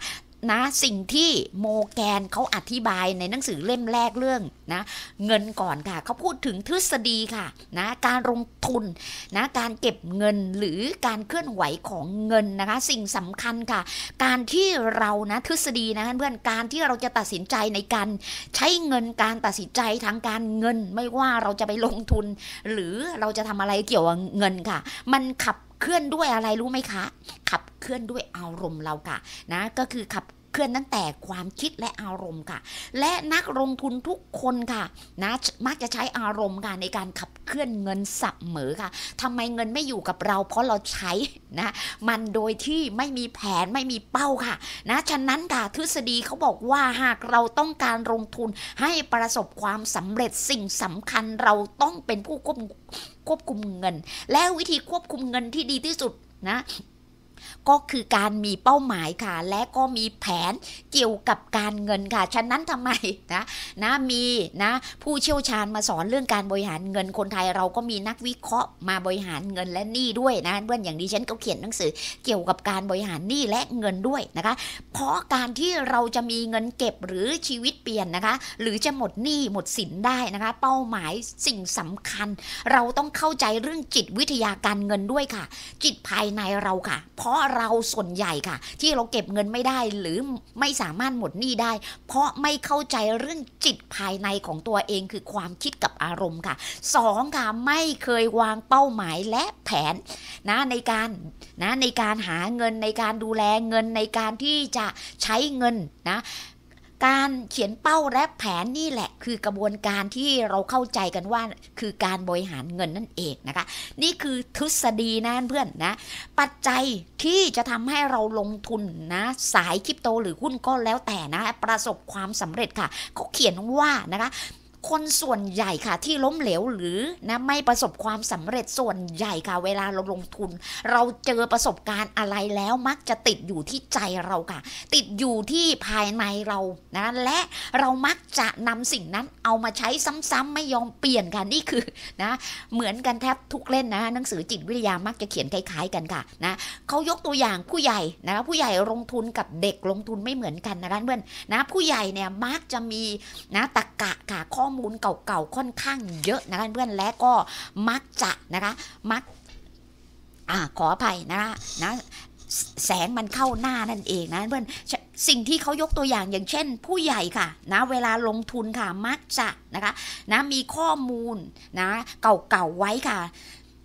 นะสิ่งที่โมแกนเขาอธิบายในหนังสือเล่มแรกเรื่องนะเงินก่อนค่ะ เขาพูดถึงทฤษฎีค่ะนะการลงทุนนะการเก็บเงินหรือการเคลื่อนไหวของเงินนะคะสิ่งสำคัญค่ะ การที่เรานะทฤษฎีนะเพื่อนการที่เราจะตัดสินใจในการใช้เงินการตัดสินใจทางการเงิน ไม่ว่าเราจะไปลงทุน หรือเราจะทำอะไรเกี่ยวกับเงินค่ะ มันขับเคลื่อนด้วยอะไรรู้ไหมคะ ขับเคลื่อนด้วยอารมณ์เราค่ะ นะก็คือขับเคลื่อนตั้งแต่ความคิดและอารมณ์ค่ะ และนักลงทุนทุกคนค่ะนะมักจะใช้อารมณ์ค่ะในการขับเคลื่อนเงินสับเหมือค่ะทำไมเงินไม่อยู่กับเรา เพราะเราใช้นะ มันโดยที่ไม่มีแผนไม่มีเป้าค่ะนะฉะนั้นค่ะทฤษฎีเขาบอกว่าหากเราต้องการลงทุนให้ประสบความสำเร็จสิ่งสำคัญเราต้องเป็นผู้ควบควบคุมเงิน และวิธีควบคุมเงินที่ดีที่สุดนะก็คือการมีเป้าหมายค่ะ และก็มีแผนเกี่ยวกับการเงินค่ะ ฉะนั้นทำไมนะนะมีนะผู้เชี่ยวชาญมาสอนเรื่องการบริหารเงินคนไทยเราก็มีนักวิเคราะห์มาบริหารเงินและหนี้ด้วยนะเพื่อนอย่างดิฉันก็เขียนหนังสือเกี่ยวกับการบริหารหนี้และเงินด้วยนะคะเพราะการที่เราจะมีเงินเก็บหรือชีวิตเปลี่ยนนะคะหรือจะหมดหนี้หมดสินได้นะคะ เป้าหมายสิ่งสำคัญ เราต้องเข้าใจเรื่องจิตวิทยาการเงินด้วยค่ะ จิตภายในเราค่ะ เพราะราะเราส่วนใหญ่ค่ะ ที่เราเก็บเงินไม่ได้หรือไม่สามารถหมดหนี้ได้ เพราะไม่เข้าใจเรื่องจิตภายในของตัวเองคือความคิดกับอารมณ์ค่ะ 2. ค่ะไม่เคยวางเป้าหมายและแผนนะในการนะในการหาเงินในการดูแลเงินในการที่จะใช้เงินนะการเขียนเป้าและแผนนี่แหละคือกระบวนการที่เราเข้าใจกันว่าคือการบริหารเงินนั่นเองนะคะ นี่คือทฤษฎีนะเพื่อนนะ ปัจจัยที่จะทำให้เราลงทุนนะ สายคริปโตหรือหุ้นก็แล้วแต่นะ ประสบความสำเร็จค่ะ เขาเขียนว่านะคะคนส่วนใหญ่ค่ะที่ล้มเหลวหรือนะไม่ประสบความสำเร็จส่วนใหญ่ค่ะเวลาเราลงทุน เราเจอประสบการณ์อะไรแล้วมักจะติดอยู่ที่ใจเราค่ะ ติดอยู่ที่ภายในเรานะและเรามักจะนำสิ่งนั้นเอามาใช้ซ้ำๆ ไม่ยอมเปลี่ยนกันนี่คือนะเหมือนกันแทบทุกเล่นนะ หนังสือจิตวิทยามักจะเขียนคล้ายๆ กันค่ะนะเขายกตัวอย่างผู้ใหญ่นะผู้ใหญ่ลงทุนกับเด็กลงทุนไม่เหมือนกันนะเพื่อนนะ ผู้ใหญ่เนี่ยมักจะมีนะตะกะค่ะข้อข้อมูลเก่าๆค่อนข้างเยอะนะคะเพื่อนและก็มักจะนะคะมักอ่าขออภัยนะคะนะ แสงมันเข้าหน้านั่นเองนะเพื่อนสิ่งที่เขายกตัวอย่างอย่างเช่นผู้ใหญ่ค่ะ นะเวลาลงทุนค่ะมักจะ นะคะนะมีข้อมูลนะ เก่าๆ ไว้ค่ะ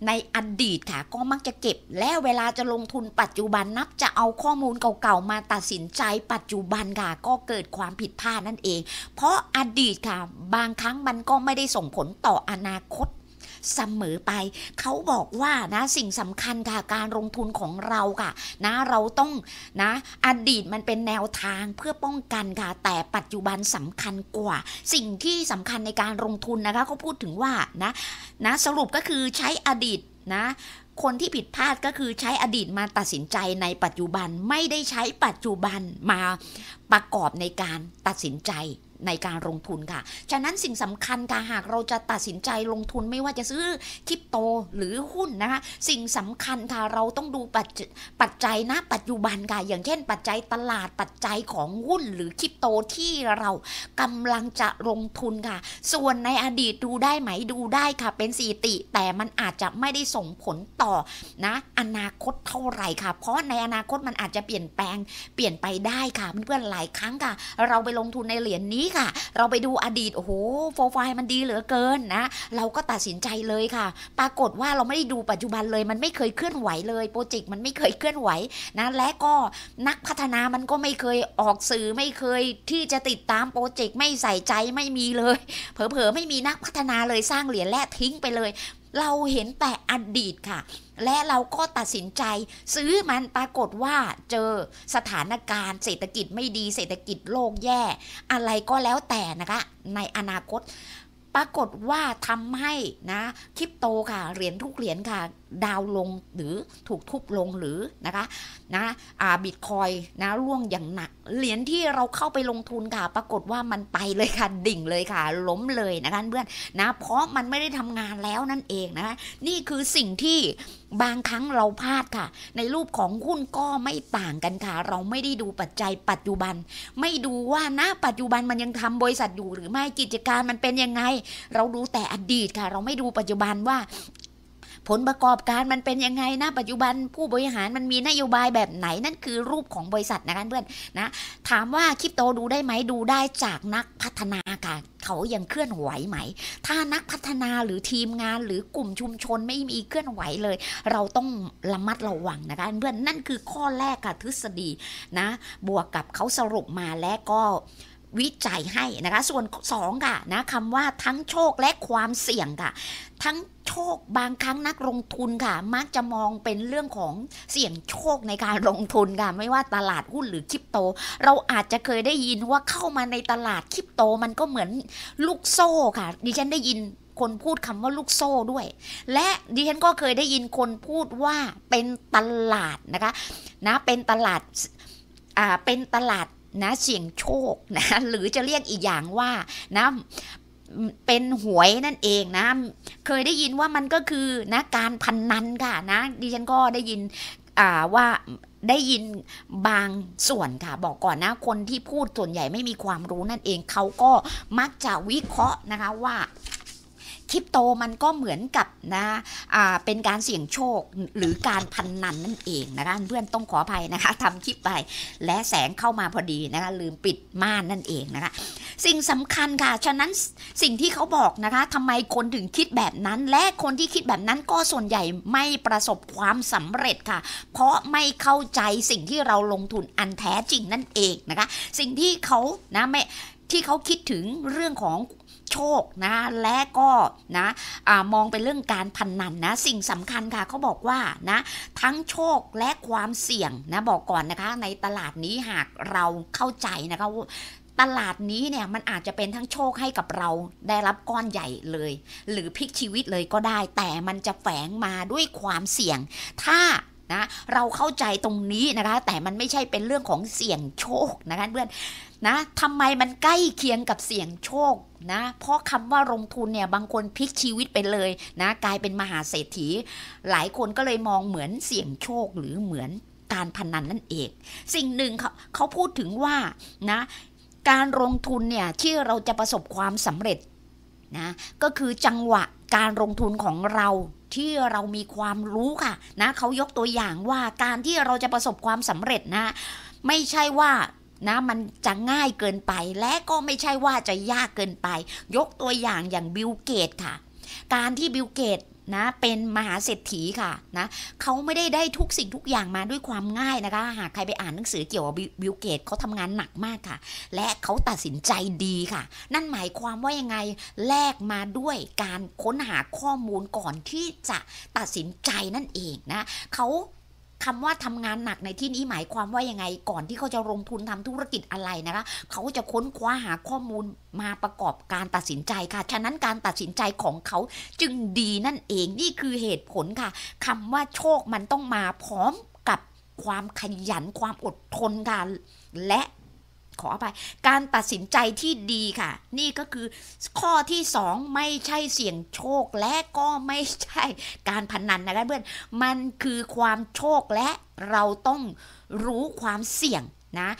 ในอดีตค่ะก็มักจะเก็บและเวลาจะลงทุนปัจจุบันนับจะเอาข้อมูลเก่าๆมาตัดสินใจปัจจุบันค่ะก็เกิดความผิดพลาดนั่นเอง เพราะอดีตค่ะ บางครั้งมันก็ไม่ได้ส่งผลต่ออนาคตเสมอไป เขาบอกว่านะสิ่งสำคัญค่ะการลงทุนของเราค่ะ นะเราต้องนะ อดีตมันเป็นแนวทางเพื่อป้องกันค่ะแต่ปัจจุบันสำคัญกว่า สิ่งที่สำคัญในการลงทุนนะคะเขาพูดถึงว่านะ นะสรุปก็คือใช้อดีตนะ คนที่ผิดพลาดก็คือใช้อดีตมาตัดสินใจในปัจจุบันไม่ได้ใช้ปัจจุบันมาประกอบในการตัดสินใจในการลงทุนค่ะ ฉะนั้นสิ่งสำคัญค่ะ หากเราจะตัดสินใจลงทุนไม่ว่าจะซื้อคริปโตหรือหุ้นนะคะสิ่งสำคัญค่ะเราต้องดูปัจปจจัยนะปัจจุบันค่ะอย่างเช่น ปัจจัยตลาดปัจจัยของหุ้นหรือคริปโตที่เรากำลังจะลงทุนค่ะ ส่วนในอดีตดูได้ไหมดูได้ค่ะเป็นสีติ แต่มันอาจจะไม่ได้ส่งผลต่อนะอนาคตเท่าไหร่ค่ะ เพราะในอนาคตมันอาจจะเปลี่ยนแปลงเปลี่ยนไปได้ค่ะเพื่อนๆหลายครั้งค่ะ เราไปลงทุนในเหรียญนี้ค่ะเราไปดูอดีตโอ้โหโปรไฟล์มันดีเหลือเกินนะเราก็ตัดสินใจเลยค่ะ ปรากฏว่าเราไม่ได้ดูปัจจุบันเลยมันไม่เคยเคลื่อนไหวเลยโปรเจกต์มันไม่เคยเคลื่อนไหวนะและก็นักพัฒนามันก็ไม่เคยออกสื่อไม่เคยที่จะติดตามโปรเจกต์ไม่ใส่ใจไม่มีเลย เผลอๆไม่มีนักพัฒนาเลยสร้างเหรียญแล่ทิ้งไปเลยเราเห็นแต่อดีตค่ะ และเราก็ตัดสินใจ ซื้อมันปรากฏว่าเจอสถานการณ์เศรษฐกิจไม่ดีเศรษฐกิจโลกแย่ อะไรก็แล้วแต่นะคะ ในอนาคตปรากฏว่าทำให้นะคริปโตค่ะ เหรียญทุกเหรียญค่ะดาวลงหรือถูกทุบลงหรือนะคะ นะบิตคอยนะร่วงอย่างหนัก เหรียญที่เราเข้าไปลงทุนค่ะ ปรากฏว่ามันไปเลยค่ะดิ่งเลยค่ะ ล้มเลยนะคะเพื่อนนะ เพราะมันไม่ได้ทำงานแล้วนั่นเองนะคะนี่คือสิ่งที่บางครั้งเราพลาดค่ะ ในรูปของหุ้นก็ไม่ต่างกันค่ะ เราไม่ได้ดูปัจจัยปัจจุบัน ไม่ดูว่านะปัจจุบันมันยังทำบริษัทอยู่ หรือไม่กิจการมันเป็นยังไง เราดูแต่อดีตค่ะ เราไม่ดูปัจจุบันว่าผลประกอบการมันเป็นยังไงนะ ปัจจุบันผู้บริหารมันมีนโยบายแบบไหนนั่นคือรูปของบริษัทนะคะเพื่อนนะ ถามว่าคริปโตดูได้ไหมดูได้จากนักพัฒนาค่ะ เขายังเคลื่อนไหวไหม ถ้านักพัฒนาหรือทีมงานหรือกลุ่มชุมชน ไม่มีเคลื่อนไหวเลย เราต้องระมัดระวังนะคะเพื่อนนั่นคือข้อแรกค่ะทฤษฎีนะ บวกกับเขาสรุปมาและก็วิจัยให้นะคะส่วน 2 ค่ะนะคำว่าทั้งโชคและความเสี่ยงค่ะ ทั้งโชคบางครั้งนักลงทุนค่ะ มักจะมองเป็นเรื่องของเสี่ยงโชคในการลงทุนค่ะไม่ว่าตลาดหุ้นหรือคริปโต เราอาจจะเคยได้ยินว่าเข้ามาในตลาดคริปโตมันก็เหมือนลูกโซ่ค่ะ ดิฉันได้ยินคนพูดคำว่าลูกโซ่ด้วย และดิฉัน ก็เคยได้ยินคนพูดว่าเป็นตลาดนะคะนะเป็นตลาดอ่าเป็นตลาดนะเสี่ยงโชคนะหรือจะเรียกอีกอย่างว่านะเป็นหวยนั่นเองนะเคยได้ยินว่ามันก็คือนะการพันนันค่ะนะ ดิฉันก็ได้ยินว่าได้ยินบางส่วนค่ะบอกก่อนนะ คนที่พูดส่วนใหญ่ไม่มีความรู้นั่นเองเขาก็มักจะวิเคราะห์นะคะว่าคริปโตมันก็เหมือนกับนะเป็นการเสี่ยงโชคหรือการพันนันนั่นเองนะคะเพื่อนต้องขออภัยนะคะทำคลิปไป และแสงเข้ามาพอดีนะคะลืมปิดม่านนั่นเองนะคะสิ่งสำคัญค่ะ ฉะนั้นสิ่งที่เขาบอกนะคะทำไมคนถึงคิดแบบนั้น และคนที่คิดแบบนั้นก็ส่วนใหญ่ไม่ประสบความสำเร็จค่ะ เพราะไม่เข้าใจสิ่งที่เราลงทุนอันแท้จริงนั่นเองนะคะสิ่งที่เขานะแม่ที่เขาคิดถึงเรื่องของโชคนะและก็นะอะมองเป็นเรื่องการพันนันนะ สิ่งสำคัญค่ะเขาบอกว่านะ ทั้งโชคและความเสี่ยงนะบอกก่อนนะคะในตลาดนี้หากเราเข้าใจนะคะตลาดนี้เนี่ยมันอาจจะเป็นทั้งโชคให้กับเราได้รับก้อนใหญ่เลย หรือพลิกชีวิตเลยก็ได้ แต่มันจะแฝงมาด้วยความเสี่ยง ถ้านะเราเข้าใจตรงนี้นะคะแต่มันไม่ใช่เป็นเรื่องของเสี่ยงโชคนะคะเพื่อนนะทำไมมันใกล้เคียงกับเสี่ยงโชคนะเพราะคำว่าลงทุนเนี่ยบางคนพลิกชีวิตไปเลยนะกลายเป็นมหาเศรษฐี หลายคนก็เลยมองเหมือนเสี่ยงโชคหรือเหมือนการพนันนั่นเอง สิ่งหนึ่งเขาเขาพูดถึงว่านะการลงทุนเนี่ยที่เราจะประสบความสำเร็จนะก็คือจังหวะการลงทุนของเราที่เรามีความรู้ค่ะนะเขายกตัวอย่างว่าการที่เราจะประสบความสำเร็จนะไม่ใช่ว่านะมันจะง่ายเกินไป และก็ไม่ใช่ว่าจะยากเกินไป ยกตัวอย่างอย่างบิลเกตค่ะการที่บิลเกตนะเป็นมหาเศรษฐีค่ะนะเขาไม่ได้ได้ทุกสิ่งทุกอย่างมาด้วยความง่ายนะคะ หากใครไปอ่านหนังสือเกี่ยวกับบิลเกตเขาทำงานหนักมากค่ะ และเขาตัดสินใจดีค่ะนั่นหมายความว่ายังไงแลกมาด้วยการค้นหาข้อมูลก่อนที่จะตัดสินใจนั่นเองนะเขาคำว่าทำงานหนักในที่นี้หมายความว่ายังไงก่อนที่เขาจะลงทุนทำธุรกิจอะไรนะคะ เขาจะค้นคว้าหาข้อมูลมาประกอบการตัดสินใจค่ะ ฉะนั้นการตัดสินใจของเขาจึงดีนั่นเองนี่คือเหตุผลค่ะ คำว่าโชคมันต้องมาพร้อมกับความขยัน ความอดทนกันและขออภัยการตัดสินใจที่ดีค่ะ นี่ก็คือข้อที่2ไม่ใช่เสี่ยงโชคและก็ไม่ใช่การพนันนะคะเพื่อนมันคือความโชคและเราต้องรู้ความเสี่ยงนะ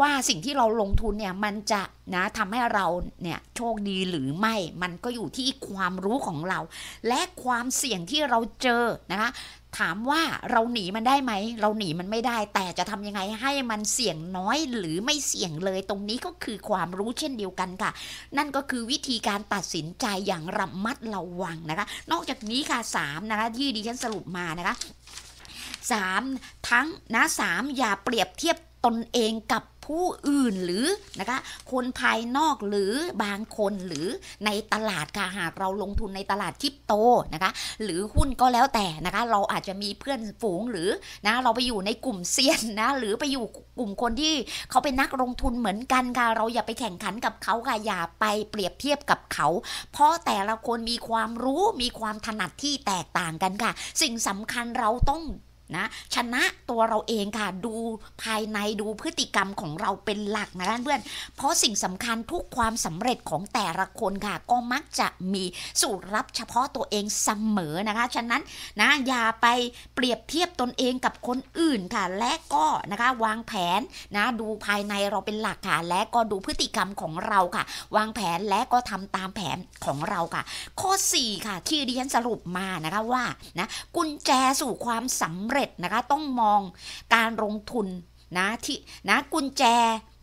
ว่าสิ่งที่เราลงทุนเนี่ยมันจะนะทำให้เราเนี่ยโชคดีหรือไม่ มันก็อยู่ที่ความรู้ของเราและความเสี่ยงที่เราเจอนะคะถามว่าเราหนีมันได้ไหม เราหนีมันไม่ได้ แต่จะทำยังไงให้มันเสี่ยง น้อยหรือไม่เสี่ยงเลย ตรงนี้ก็คือความรู้เช่นเดียวกันค่ะ นั่นก็คือวิธีการตัดสินใจอย่างระมัดระวังนะคะ นอกจากนี้ค่ะ3นะคะที่ดิฉันสรุปมานะคะ 3. ทั้ง นะสามอย่าเปรียบเทียบตนเองกับผู้อื่นหรือนะคะคนภายนอกหรือบางคนหรือในตลาดค่ะ หากเราลงทุนในตลาดคริปโตนะคะหรือหุ้นก็แล้วแต่นะคะเราอาจจะมีเพื่อนฝูงหรือนะเราไปอยู่ในกลุ่มเซียนนะหรือไปอยู่กลุ่มคนที่เขาเป็นนักลงทุนเหมือนกันค่ะเราอย่าไปแข่งขันกับเขาค่ะอย่าไปเปรียบเทียบกับเขา เพราะแต่ละคนมีความรู้มีความถนัดที่แตกต่างกันค่ะ สิ่งสำคัญเราต้องนะชนะตัวเราเองค่ะ ดูภายในดูพฤติกรรมของเราเป็นหลักนะเพื่อนเพราะสิ่งสำคัญทุกความสำเร็จของแต่ละคนค่ะ ก็มักจะมีสูตรรับเฉพาะตัวเองเสมอนะคะฉะนั้นนะอย่าไปเปรียบเทียบตนเองกับคนอื่นค่ะและก็นะคะวางแผนนะดูภายในเราเป็นหลักค่ะ และก็ดูพฤติกรรมของเราค่ะ วางแผนและก็ทำตามแผนของเราค่ะ ข้อ 4 ค่ะ ที่ดิฉันสรุปมานะคะว่านะกุญแจสู่ความสำเร็จจนะคะต้องมองการลงทุนนะที่นะกุญแจ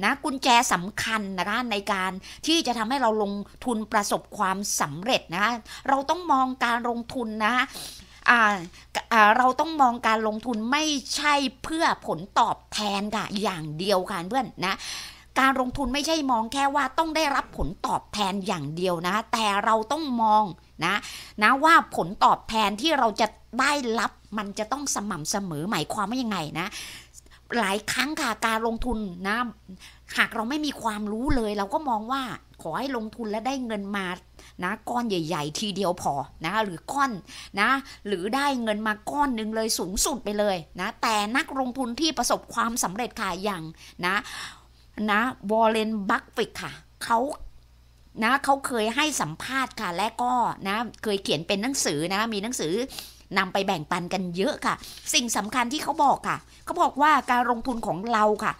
นะกุญแจสำคัญนะคะในการที่จะทำให้เราลงทุนประสบความสำเร็จนะคะเราต้องมองการลงทุนนะเราต้องมองการลงทุนไม่ใช่เพื่อผลตอบแทนค่ะอย่างเดียวค่ะเพื่อนนะการลงทุนไม่ใช่มองแค่ว่าต้องได้รับผลตอบแทนอย่างเดียวนะแต่เราต้องมองนะ นะว่าผลตอบแทนที่เราจะได้รับมันจะต้องสม่ำเสมอหมายความว่ายังไงนะ หลายครั้งค่ะการลงทุนนะหากเราไม่มีความรู้เลยเราก็มองว่าขอให้ลงทุนและได้เงินมานะ ก้อนใหญ่ ๆ ทีเดียวพอนะหรือก้อนนะ หรือได้เงินมาก้อนหนึ่งเลยสูงสุดไปเลยนะ แต่นักลงทุนที่ประสบความสำเร็จค่ะอย่างนะนะวอลเลนบัคฟิกค่ะเขานะเขาเคยให้สัมภาษณ์ค่ะและก็นะ เคยเขียนเป็นหนังสือนะ มีหนังสือนำไปแบ่งปันกันเยอะค่ะสิ่งสำคัญที่เขาบอกค่ะเขาบอกว่าการลงทุนของเราค่ะ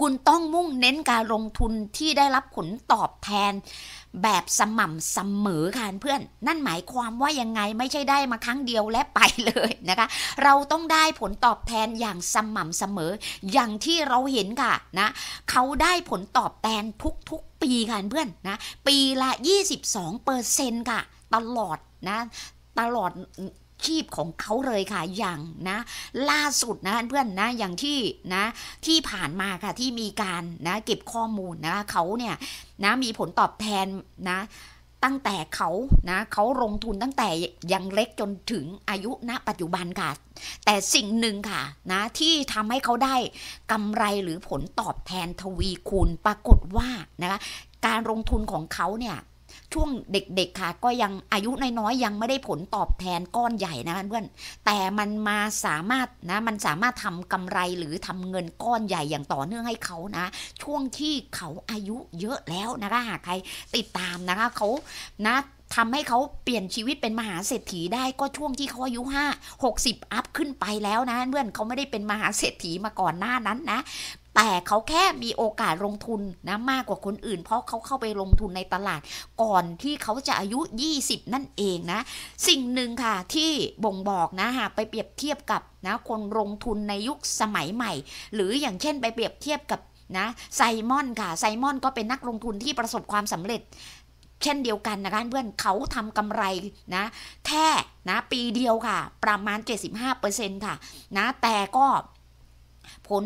คุณต้องมุ่งเน้นการลงทุนที่ได้รับผลตอบแทนแบบสม่ำเสมอค่ะเพื่อน นั่นหมายความว่ายังไงไม่ใช่ได้มาครั้งเดียวและไปเลยนะคะ เราต้องได้ผลตอบแทนอย่างสม่ำเสมออย่างที่เราเห็นค่ะนะเขาได้ผลตอบแทนทุกๆปีค่ะเพื่อนนะ ปีละ22%ค่ะ ตลอดนะตลอดชีพของเขาเลยค่ะอย่างนะ ล่าสุดนะเพื่อนนะอย่างที่นะที่ผ่านมาค่ะที่มีการนะเก็บข้อมูลนะเขาเนี่ยนะมีผลตอบแทนนะ ตั้งแต่เขานะเขาลงทุนตั้งแต่ยังเล็กจนถึงอายุณปัจจุบันค่ะแต่สิ่งหนึ่งค่ะนะที่ทำให้เขาได้กำไรหรือผลตอบแทนทวีคูณปรากฏว่านะคะการลงทุนของเขาเนี่ยช่วงเด็ก ๆค่ะ ก็ยังอายุน้อยๆยังไม่ได้ผลตอบแทนก้อนใหญ่นะเพื่อนแต่มันมาสามารถนะ มันสามารถทำกำไรหรือทำเงินก้อนใหญ่อย่างต่อเนื่องให้เขานะ ช่วงที่เขาอายุเยอะแล้วนะคะหากใคร ติดตามนะคะเขานะทำให้เขาเปลี่ยนชีวิตเป็นมหาเศรษฐีได้ก็ช่วงที่เขาอายุ5 60 อัพขึ้นไปแล้วนะเพื่อนเขาไม่ได้เป็นมหาเศรษฐีมาก่อนหน้านั้นนะแต่เขาแค่มีโอกาสลงทุนนะมากกว่าคนอื่นเพราะเขาเข้าไปลงทุนในตลาดก่อนที่เขาจะอายุ 20 นั่นเองนะ สิ่งหนึ่งค่ะที่บ่งบอกนะหากไปเปรียบเทียบกับนะคนลงทุนในยุคสมัยใหม่ หรืออย่างเช่นไปเปรียบเทียบกับนะไซมอนค่ะไซมอนก็เป็นนักลงทุนที่ประสบความสำเร็จ เช่นเดียวกันนะคะเพื่อนเขาทำกำไรนะแค่นะปีเดียวค่ะ ประมาณ75%ค่ะนะแต่ก็ผล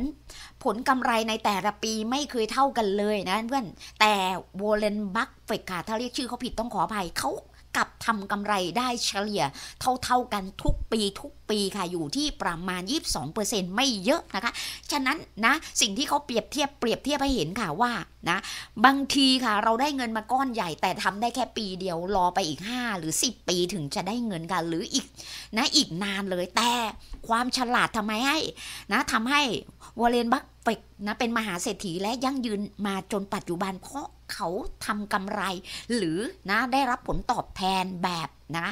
ผลกำไรในแต่ละปีไม่เคยเท่ากันเลยนะเพื่อนแต่วอลเลนบัคเฟกค่ะถ้าเรียกชื่อเขาผิดต้องขออภัยเขากลับทำกำไรได้เฉลี่ยเท่าๆกันทุกปีทุกปีค่ะอยู่ที่ประมาณ 22%ไม่เยอะนะคะ ฉะนั้นนะ สิ่งที่เขาเปรียบเทียบเปรียบเทียบให้เห็นค่ะว่านะบางทีค่ะ เราได้เงินมาก้อนใหญ่แต่ทำได้แค่ปีเดียวรอไปอีก 5 หรือ 10 ปีถึงจะได้เงินค่ะหรืออีก นะอีกนานเลยแต่ความฉลาดทำไมให้ นะทำให้วอลเลนบัคเฟกนะเป็นมหาเศรษฐีและยั่งยืนมาจนปัจจุบันเพราะเขาทำกำไร หรือนะได้รับผลตอบแทนแบบนะ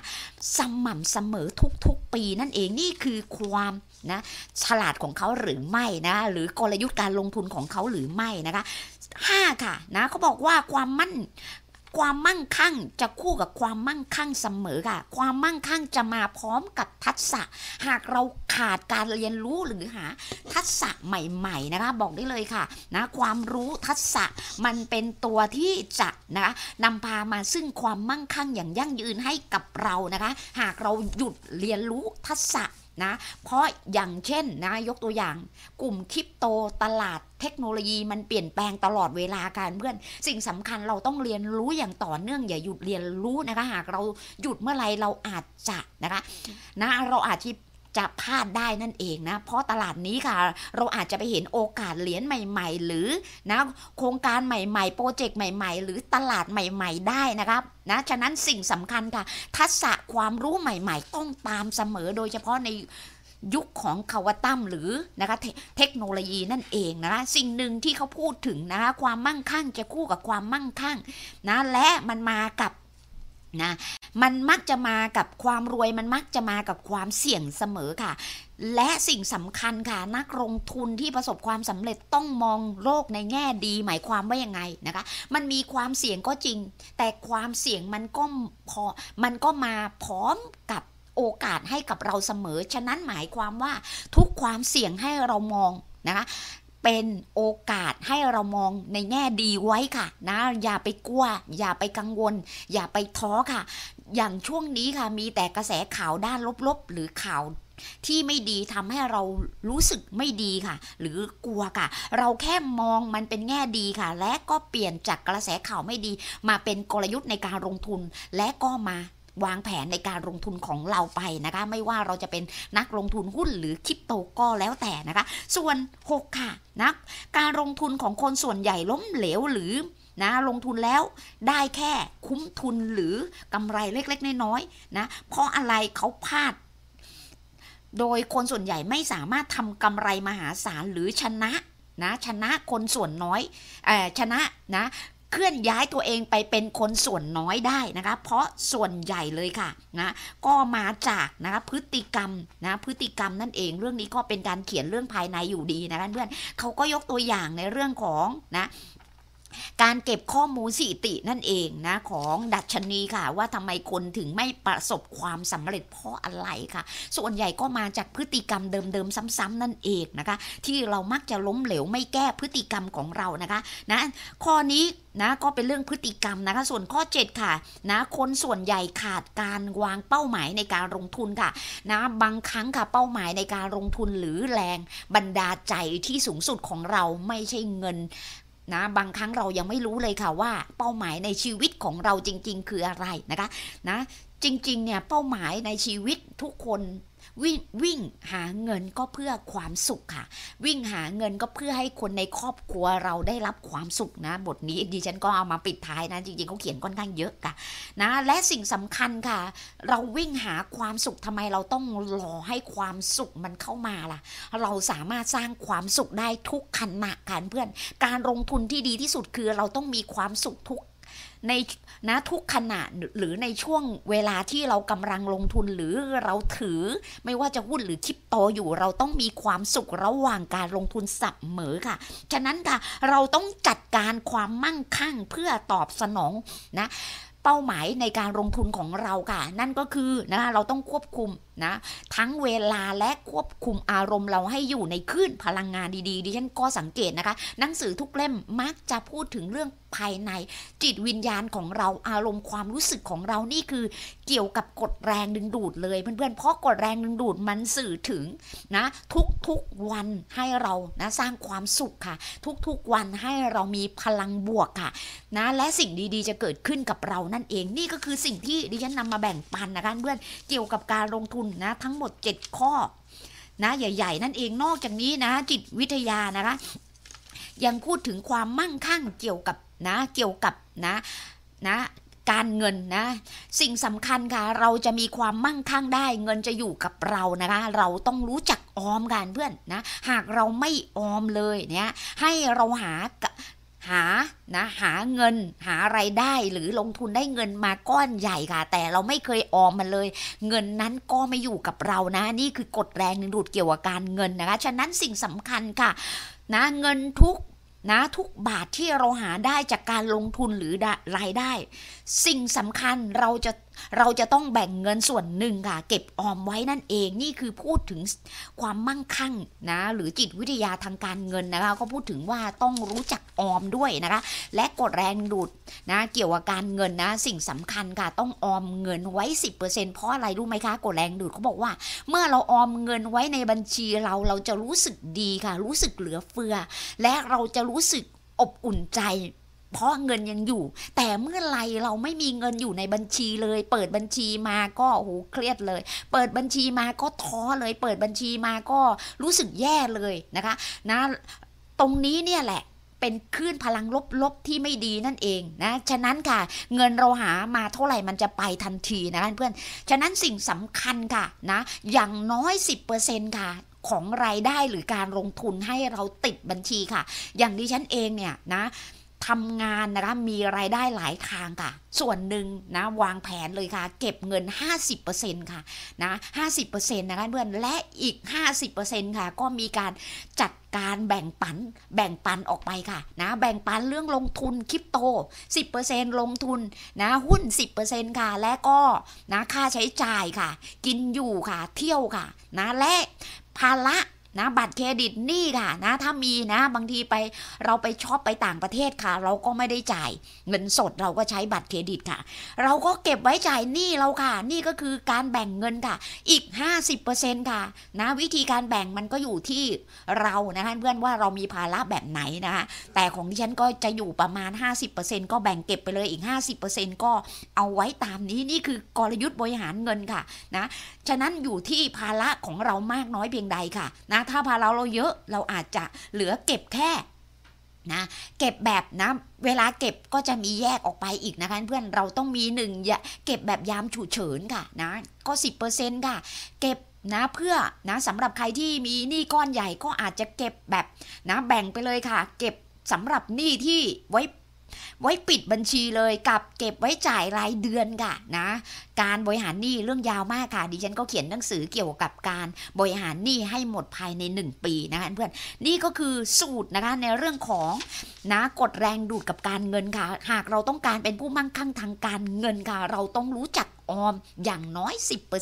สม่ำเสมอทุกๆปีนั่นเองนี่คือความนะฉลาดของเขาหรือไม่นะหรือกลยุทธ์การลงทุนของเขาหรือไม่นะคะ5ค่ะนะเขาบอกว่าความมั่นความมั่งคั่งจะคู่กับความมั่งคั่งเสมอค่ะ ความมั่งคั่งจะมาพร้อมกับทักษะหากเราขาดการเรียนรู้หรือหาทักษะใหม่ๆนะคะ บอกได้เลยค่ะนะความรู้ทักษะมันเป็นตัวที่จะนะคะนำพามาซึ่งความมั่งคั่งอย่างยั่งยืนให้กับเรานะคะ หากเราหยุดเรียนรู้ทักษะนะเพราะอย่างเช่นนะยกตัวอย่างกลุ่มคริปโตตลาดเทคโนโลยีมันเปลี่ยนแปลงตลอดเวลาการเพื่อนสิ่งสำคัญเราต้องเรียนรู้อย่างต่อเนื่องอย่าหยุดเรียนรู้นะคะหากเราหยุดเมื่อไรเราอาจจะนะคะ นะเราอาจจะจะพลาดได้นั่นเองนะเพราะตลาดนี้ค่ะเราอาจจะไปเห็นโอกาสเหรียญใหม่ๆ หรือนะโครงการใหม่ๆโปรเจกต์ใหม่ๆ หรือตลาดใหม่ๆ ได้นะครับนะฉะนั้นสิ่งสำคัญค่ะทักษะความรู้ใหม่ๆต้องตามเสมอ โดยเฉพาะในยุคของคาวตัมหรือนะคะเทคโนโลยีนั่นเองนะสิ่งหนึ่งที่เขาพูดถึงนะคะความมั่งคั่ง จะคู่กับความมั่งคั่งนะและมันมากับนะมันมักจะมากับความรวยมันมักจะมากับความเสี่ยงเสมอค่ะ และสิ่งสำคัญค่ะ นักลงทุนที่ประสบความสำเร็จต้องมองโลกในแง่ดีหมายความว่ายังไงนะคะมันมีความเสี่ยงก็จริง แต่ความเสี่ยงมันก็พอมันก็มาพร้อมกับโอกาสให้กับเราเสมอ ฉะนั้นหมายความว่าทุกความเสี่ยงให้เรามองนะคะเป็นโอกาสให้เรามองในแง่ดีไว้ค่ะนะอย่าไปกลัว อย่าไปกังวลอย่าไปท้อค่ะ อย่างช่วงนี้ค่ะมีแต่กระแสข่าวด้านลบๆหรือข่าวที่ไม่ดีทำให้เรารู้สึกไม่ดีค่ะ หรือกลัวค่ะเราแค่มองมันเป็นแง่ดีค่ะ และก็เปลี่ยนจากกระแสข่าวไม่ดี มาเป็นกลยุทธ์ในการลงทุนและก็มาวางแผนในการลงทุนของเราไปนะคะไม่ว่าเราจะเป็นนักลงทุนหุ้นหรือคริปโตก็แล้วแต่นะคะส่วน 6 ค่ะนะการลงทุนของคนส่วนใหญ่ล้มเหลวหรือนะลงทุนแล้วได้แค่คุ้มทุนหรือกำไรเล็ก ๆน้อยๆนะเพราะอะไรเขาพลาด โดยคนส่วนใหญ่ไม่สามารถทำกำไร มหาศาลหรือชนะนะ ชนะคนส่วนน้อยอชนะนะเคลื่อนย้ายตัวเองไปเป็นคนส่วนน้อยได้นะคะเพราะส่วนใหญ่เลยค่ะนะก็มาจากนะคะพฤติกรรมนะพฤติกรรมนั่นเองเรื่องนี้ก็เป็นการเขียนเรื่องภายในอยู่ดีนะะเพื่อนเขาก็ยกตัวอย่างในเรื่องของนะการเก็บข้อมูลสิตินั่นเองนะของดัชนีค่ะ ว่าทำไมคนถึงไม่ประสบความสำเร็จเพราะอะไรค่ะ ส่วนใหญ่ก็มาจากพฤติกรรมเดิมๆซ้ำๆนั่นเอง นะคะ ที่เรามักจะล้มเหลวไม่แก้พฤติกรรมของเรานะคะนะข้อนี้นะก็เป็นเรื่องพฤติกรรมนะคะส่วนข้อ 7 ค่ะ นะคนส่วนใหญ่ขาดการวางเป้าหมายในการลงทุนค่ะนะบางครั้งค่ะเป้าหมายในการลงทุนหรือแรงบรรดาใจที่สูงสุดของเราไม่ใช่เงินนะบางครั้งเรายังไม่รู้เลยค่ะว่าเป้าหมายในชีวิตของเราจริงๆคืออะไรนะคะนะจริงๆเนี่ยเป้าหมายในชีวิตทุกคนวิ่งวิ่งหาเงินก็เพื่อความสุขค่ะ วิ่งหาเงินก็เพื่อให้คนในครอบครัวเราได้รับความสุขนะ บทนี้ดิฉันก็เอามาปิดท้ายนะจริงๆเขาเขียนค่อนข้างเยอะค่ะนะและสิ่งสำคัญค่ะ เราวิ่งหาความสุขทำไมเราต้องรอให้ความสุขมันเข้ามาล่ะ เราสามารถสร้างความสุขได้ทุกขณะค่ะเพื่อนการลงทุนที่ดีที่สุดคือเราต้องมีความสุขทุกในนะทุกขณะหรือในช่วงเวลาที่เรากำลังลงทุนหรือเราถือไม่ว่าจะหุ้นหรือคริปโตอยู่ เราต้องมีความสุขระหว่างการลงทุนสับเหมอค่ะ ฉะนั้นค่ะเราต้องจัดการความมั่งคั่งเพื่อตอบสนองนะเป้าหมายในการลงทุนของเราค่ะ นั่นก็คือนะเราต้องควบคุมนะ ทั้งเวลาและควบคุมอารมณ์เราให้อยู่ในคลื่นพลังงานดีๆดิฉันก็สังเกตนะคะ หนังสือทุกเล่มมักจะพูดถึงเรื่องภายใน จิตวิญญาณของเราอารมณ์ความรู้สึกของเรานี่คือเกี่ยวกับกฎแรงดึงดูดเลยเพื่อนๆเพราะกฎแรงดึงดูดมันสื่อถึงนะทุกๆวันให้เรานะสร้างความสุขค่ะ ทุกๆวันให้เรามีพลังบวกค่ะ นะ และสิ่งดี ๆ จะเกิดขึ้นกับเรานั่นเองนี่ก็คือสิ่งที่ดิฉันนำมาแบ่งปันนะคะ เพื่อนเกี่ยวกับการลงทุนนะ ทั้งหมด 7 ข้อ นะ ใหญ่ๆ นั่นเองนอกจากนี้นะ จิตวิทยานะคะ ยังพูดถึงความมั่งคั่งเกี่ยวกับนะเกี่ยวกับนะนะ การเงินนะ สิ่งสำคัญค่ะเราจะมีความมั่งคั่งได้ เงินจะอยู่กับเรา นะคะ เราต้องรู้จัก ออมกันเพื่อนนะ หากเราไม่ออมเลยเนี่ยให้เราหาหานะหาเงินหาไรายได้หรือลงทุนได้เงินมาก้อนใหญ่ค่ะ แต่เราไม่เคยออมมันเลย เงินนั้นก็ไม่อยู่กับเรานะนี่คือกฎแรงดึงดูดเกี่ยวกับการเงินนะคะฉะนั้นสิ่งสำคัญค่ะ นะเงินทุกนะทุกบาทที่เราหาได้จากการลงทุนหรือรายได้ สิ่งสำคัญเราจะเราจะต้องแบ่งเงินส่วนหนึ่งค่ะเก็บออมไว้นั่นเองนี่คือพูดถึงความมั่งคั่งนะหรือจิตวิทยาทางการเงินนะคะก็พูดถึงว่าต้องรู้จักออมด้วยนะคะ และกดแรงดูดนะเกี่ยวกับการเงินนะสิ่งสำคัญค่ะต้องออมเงินไว้ 10%เพราะอะไรรู้ไหมคะ กดแรงดูดเขาบอกว่า เมื่อเราออมเงินไว้ในบัญชีเราเราจะรู้สึกดีค่ะ รู้สึกเหลือเฟือ และเราจะรู้สึกอบอุ่นใจเพราะเงินยังอยู่ แต่เมื่อไรเราไม่มีเงินอยู่ในบัญชีเลย เปิดบัญชีมาก็โหเครียดเลย เปิดบัญชีมาก็ท้อเลย เปิดบัญชีมาก็รู้สึกแย่เลยนะคะนะตรงนี้เนี่ยแหละเป็นคลื่นพลังลบๆที่ไม่ดีนั่นเองนะฉะนั้นค่ะเงินเราหามาเท่าไหร่มันจะไปทันทีนะเพื่อนฉะนั้นสิ่งสำคัญค่ะนะ อย่างน้อย10%ค่ะ ของรายได้หรือการลงทุนให้เราติดบัญชีค่ะ อย่างดิฉันเองเนี่ยนะทำงานนะคะมีรายได้หลายทางค่ะ ส่วนหนึ่งนะวางแผนเลยค่ะ เก็บเงิน 50%ค่ะนะ50%นะคะเพื่อนและอีก 50%ค่ะก็มีการจัดการแบ่งปันแบ่งปันออกไปค่ะนะแบ่งปันเรื่องลงทุนคริปโต 10%ลงทุนนะหุ้น 10%ค่ะและก็นะค่าใช้จ่ายค่ะ กินอยู่ค่ะ เที่ยวค่ะ นะและภาระนะบัตรเครดิตนี่ค่ะนะ ถ้ามีนะบางทีไปเราไปชอบไปต่างประเทศค่ะ เราก็ไม่ได้จ่ายเงินสดเราก็ใช้บัตรเครดิตค่ะ เราก็เก็บไว้จ่ายหนี้เราค่ะ นี่ก็คือการแบ่งเงินค่ะ อีก 50%ค่ะนะ วิธีการแบ่งมันก็อยู่ที่เรานะคะเพื่อนว่าเรามีภาระแบบไหนนะคะ แต่ของที่ฉันก็จะอยู่ประมาณ 50%ก็แบ่งเก็บไปเลยอีก 50%ก็เอาไว้ตามนี้นี่คือกลยุทธ์บริหารเงินค่ะนะฉะนั้นอยู่ที่ภาระของเรามากน้อยเพียงใดค่ะนะถ้าภาระเราเยอะเราอาจจะเหลือเก็บแค่นะ เก็บแบบนะเวลาเก็บก็จะมีแยกออกไปอีกนะคะเพื่อนเราต้องมีหนึ่งเก็บแบบยามฉุกเฉินค่ะนะก็สิบเเปอร์ซ็นต์ค่ะ เก็บนะเพื่อนะสำหรับใครที่มีหนี้ก้อนใหญ่ก็อาจจะเก็บแบบ นะ แบ่งไปเลยค่ะ เก็บสำหรับหนี้ที่ไว้ไว้ปิดบัญชีเลยกับเก็บไว้จ่ายรายเดือนค่ะนะการบริหารหนี้เรื่องยาวมากค่ะดิฉันก็เขียนหนังสือเกี่ยวกับการบริหารหนี้ให้หมดภายใน 1 ปีนะคะเพื่อนนี่ก็คือสูตรนะคะในเรื่องของนะกดแรงดูดกับการเงินค่ะหากเราต้องการเป็นผู้มั่งคั่งทางการ เงินค่ะเราต้องรู้จักออมอย่างน้อย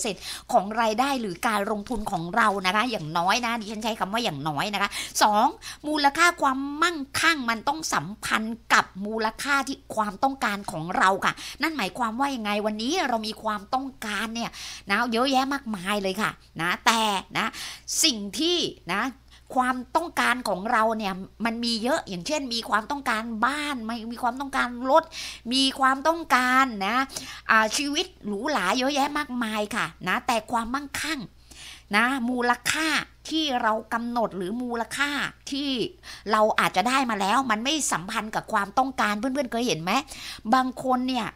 10%ของรายได้หรือการลงทุนของเรานะคะ อย่างน้อยนะดิฉันใช้คำว่าอย่างน้อยนะคะ 2. มูลค่าความมั่งคั่งมันต้องสัมพันธ์กับมูลค่าที่ความต้องการของเราค่ะ นั่นหมายความว่ายังไงวันนี้เรามีความต้องการเนี่ยนะเยอะแยะมากมายเลยค่ะนะแต่นะ สิ่งที่นะความต้องการของเราเนี่ยมันมีเยอะอย่างเช่นมีความต้องการบ้านมีความต้องการรถมีความต้องการนะะชีวิตหรูหราเยอะแยะมากมายค่ะนะแต่ความมั่งคั่งนะมูลค่าที่เรากำหนดหรือมูลค่าที่เราอาจจะได้มาแล้วมันไม่สัมพันธ์กับความต้องการเพื่อนๆเคยเห็นไหมบางคนเนี่ย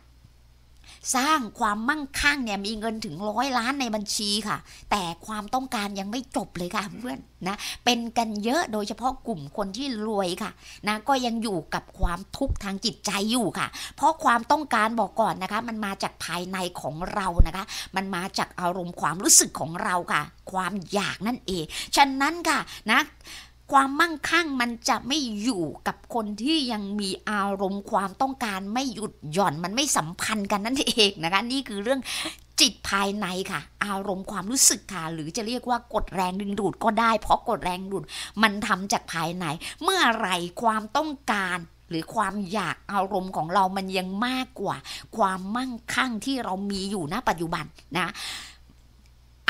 สร้างความมั่งคั่งเนี่ยมีเงินถึงร้อยล้านในบัญชีค่ะแต่ความต้องการยังไม่จบเลยค่ะเพื่อนนะเป็นกันเยอะโดยเฉพาะกลุ่มคนที่รวยค่ะนะก็ยังอยู่กับความทุกข์ทางจิตใจอยู่ค่ะ เพราะความต้องการบอกก่อนนะคะ มันมาจากภายในของเรานะคะ มันมาจากอารมณ์ความรู้สึกของเราค่ะ ความอยากนั่นเองฉะนั้นค่ะนะความมั่งคั่งมันจะไม่อยู่กับคนที่ยังมีอารมณ์ความต้องการไม่หยุดหย่อนมันไม่สัมพันธ์กันนั่นเองนะคะนี่คือเรื่องจิตภายในค่ะ อารมณ์ความรู้สึกค่ะหรือจะเรียกว่ากดแรงดึงดูดก็ได้เพราะกดแรงดูดมันทำจากภายในเมื่อไรความต้องการ หรือความอยากอารมณ์ของเรา มันยังมากกว่า ความมั่งคั่งที่เรามีอยู่ณ ปัจจุบันนะ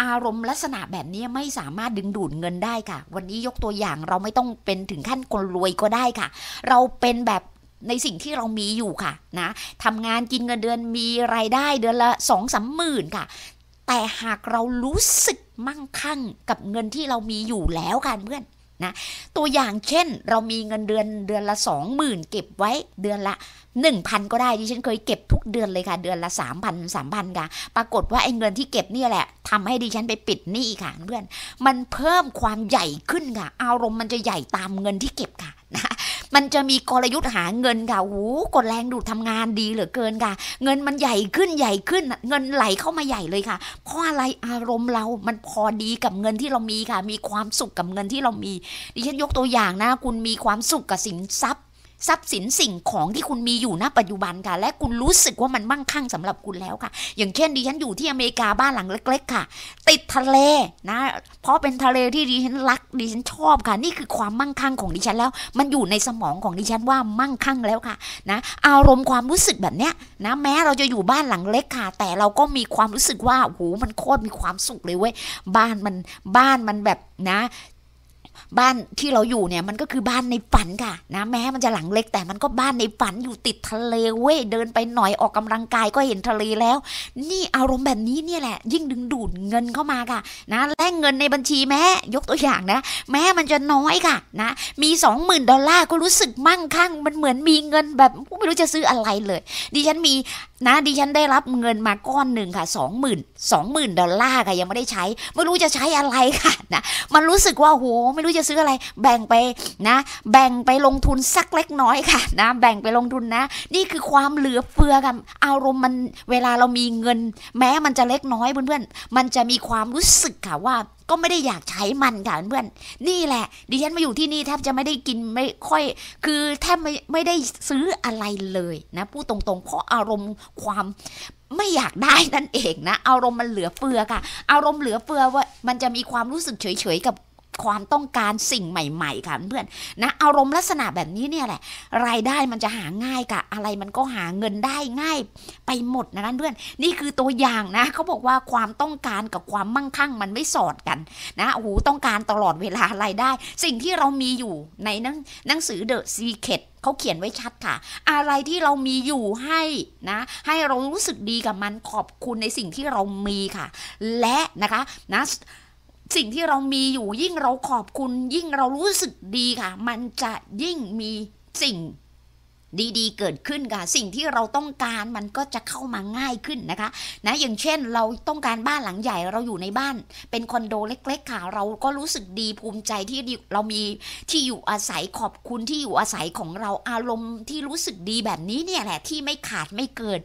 อารมณ์ลักษณะแบบนี้ไม่สามารถดึงดูดเงินได้ค่ะ วันนี้ยกตัวอย่างเราไม่ต้องเป็นถึงขั้นคนรวยก็ได้ค่ะ เราเป็นแบบในสิ่งที่เรามีอยู่ค่ะนะทำงานกินเงินเดือนมีรายได้เดือนละสองสามหมื่นค่ะ แต่หากเรารู้สึกมั่งคั่งกับเงินที่เรามีอยู่แล้วค่ะเพื่อนนะตัวอย่างเช่นเรามีเงินเดือนเดือนละ 20,000 เก็บไว้เดือนละ 1,000 ก็ได้ดิฉันเคยเก็บทุกเดือนเลยค่ะ เดือนละ3,000 3,000 ค่ะ ปรากฏว่าไอ้เงินที่เก็บนี่แหละทำให้ดิฉันไปปิดหนี้ค่ะเพื่อนมันเพิ่มความใหญ่ขึ้นค่ะ อารมณ์มันจะใหญ่ตามเงินที่เก็บค่ะนะมันจะมีกลยุทธ์หาเงินค่ะหูกดแรงดูดทำงานดีเหลือเกินค่ะ เงินมันใหญ่ขึ้นใหญ่ขึ้นเงินไหลเข้ามาใหญ่เลยค่ะ เพราะอะไรอารมณ์เรามันพอดีกับเงินที่เรามีค่ะ มีความสุขกับเงินที่เรามี ดิฉันยกตัวอย่างนะคุณมีความสุขกับสินทรัพย์ทรัพย์สินสิ่งของที่คุณมีอยู่ณปัจจุบัน ค่ะ และคุณรู้สึกว่ามันมั่งคั่งสำหรับคุณแล้วค่ะ อย่างเช่นดิฉันอยู่ที่อเมริกาบ้านหลังเล็ก ๆ ค่ะ ติดทะเลนะ เพราะเป็นทะเลที่ดิฉันรักดิฉันชอบค่ะ นี่คือความมั่งคั่งของดิฉันแล้ว มันอยู่ในสมองของดิฉันว่ามั่งคั่งแล้วค่ะ นะ อารมณ์ความรู้สึกแบบเนี้ยนะแม้เราจะอยู่บ้านหลังเล็กค่ะ แต่เราก็มีความรู้สึกว่าโหมันโคตรมีความสุขเลยเว้ยบ้านมันบ้านมันแบบนะบ้านที่เราอยู่เนี่ยมันก็คือบ้านในฝันค่ะนะ แม้มันจะหลังเล็ก แต่มันก็บ้านในฝันอยู่ติดทะเลเว้ยเดินไปหน่อยออกกำลังกายก็เห็นทะเลแล้ว นี่อารมณ์แบบนี้เนี่ยแหละยิ่งดึงดูดเงินเข้ามาค่ะ นะแลกเงินในบัญชีแม้ยกตัวอย่างนะแม้มันจะน้อยค่ะนะมี20,000ดอลลาร์ก็รู้สึกมั่งคั่ง มันเหมือนมีเงินแบบไม่รู้จะซื้ออะไรเลยดิฉันมีนะดิฉันได้รับเงินมาก้อนหนึ่งค่ะสองหมื่นสองหมื่นดอลลาร์ค่ะยังไม่ได้ใช้ไม่รู้จะใช้อะไรค่ะนะมันรู้สึกว่าโหไม่รู้จะซื้ออะไร แบ่งไปนะ แบ่งไปลงทุนสักเล็กน้อยค่ะ นะ แบ่งไปลงทุนนะ นี่คือความเหลือเฟือกับอารมณ์มันเวลาเรามีเงินแม้มันจะเล็กน้อยเพื่อนๆมันจะมีความรู้สึกค่ะว่าก็ไม่ได้อยากใช้มันค่ะเพื่อนนี่แหละดิฉันมาอยู่ที่นี่แทบจะไม่ได้กินไม่ค่อยคือแทบไม่ไม่ได้ซื้ออะไรเลยนะพูดตรงๆ เพราะอารมณ์ความไม่อยากได้นั่นเองนะอารมณ์มันเหลือเฟือค่ะ อารมณ์เหลือเฟือว่า มันจะมีความรู้สึกเฉยๆกับความต้องการสิ่งใหม่ๆค่ะเพื่อนนะอารมณ์ลักษณะแบบนี้เนี่ยแหละ รายได้มันจะหาง่ายค่ะอะไรมันก็หาเงินได้ง่ายไปหมดนะนั่นเพื่อนนี่คือตัวอย่างนะเขาบอกว่าความต้องการกับความมั่งคั่งมันไม่สอดกัน นะโอ้โหต้องการตลอดเวลารายได้สิ่งที่เรามีอยู่ในหนังหนังสือ The Secret เขาเขียนไว้ชัดค่ะ อะไรที่เรามีอยู่ให้นะ ให้เรารู้สึกดีกับมันขอบคุณในสิ่งที่เรามีค่ะ และนะคะนะสิ่งที่เรามีอยู่ยิ่งเราขอบคุณยิ่งเรารู้สึกดีค่ะ มันจะยิ่งมีสิ่งดีๆ เกิดขึ้นค่ะสิ่งที่เราต้องการมันก็จะเข้ามาง่ายขึ้นนะคะนะอย่างเช่นเราต้องการบ้านหลังใหญ่เราอยู่ในบ้านเป็นคอนโดเล็กๆค่ะเราก็รู้สึกดีภูมิใจที่เรามีที่อยู่อาศัยขอบคุณที่อยู่อาศัยของเราอารมณ์ที่รู้สึกดีแบบนี้เนี่ยแหละที่ไม่ขาดไม่เกิน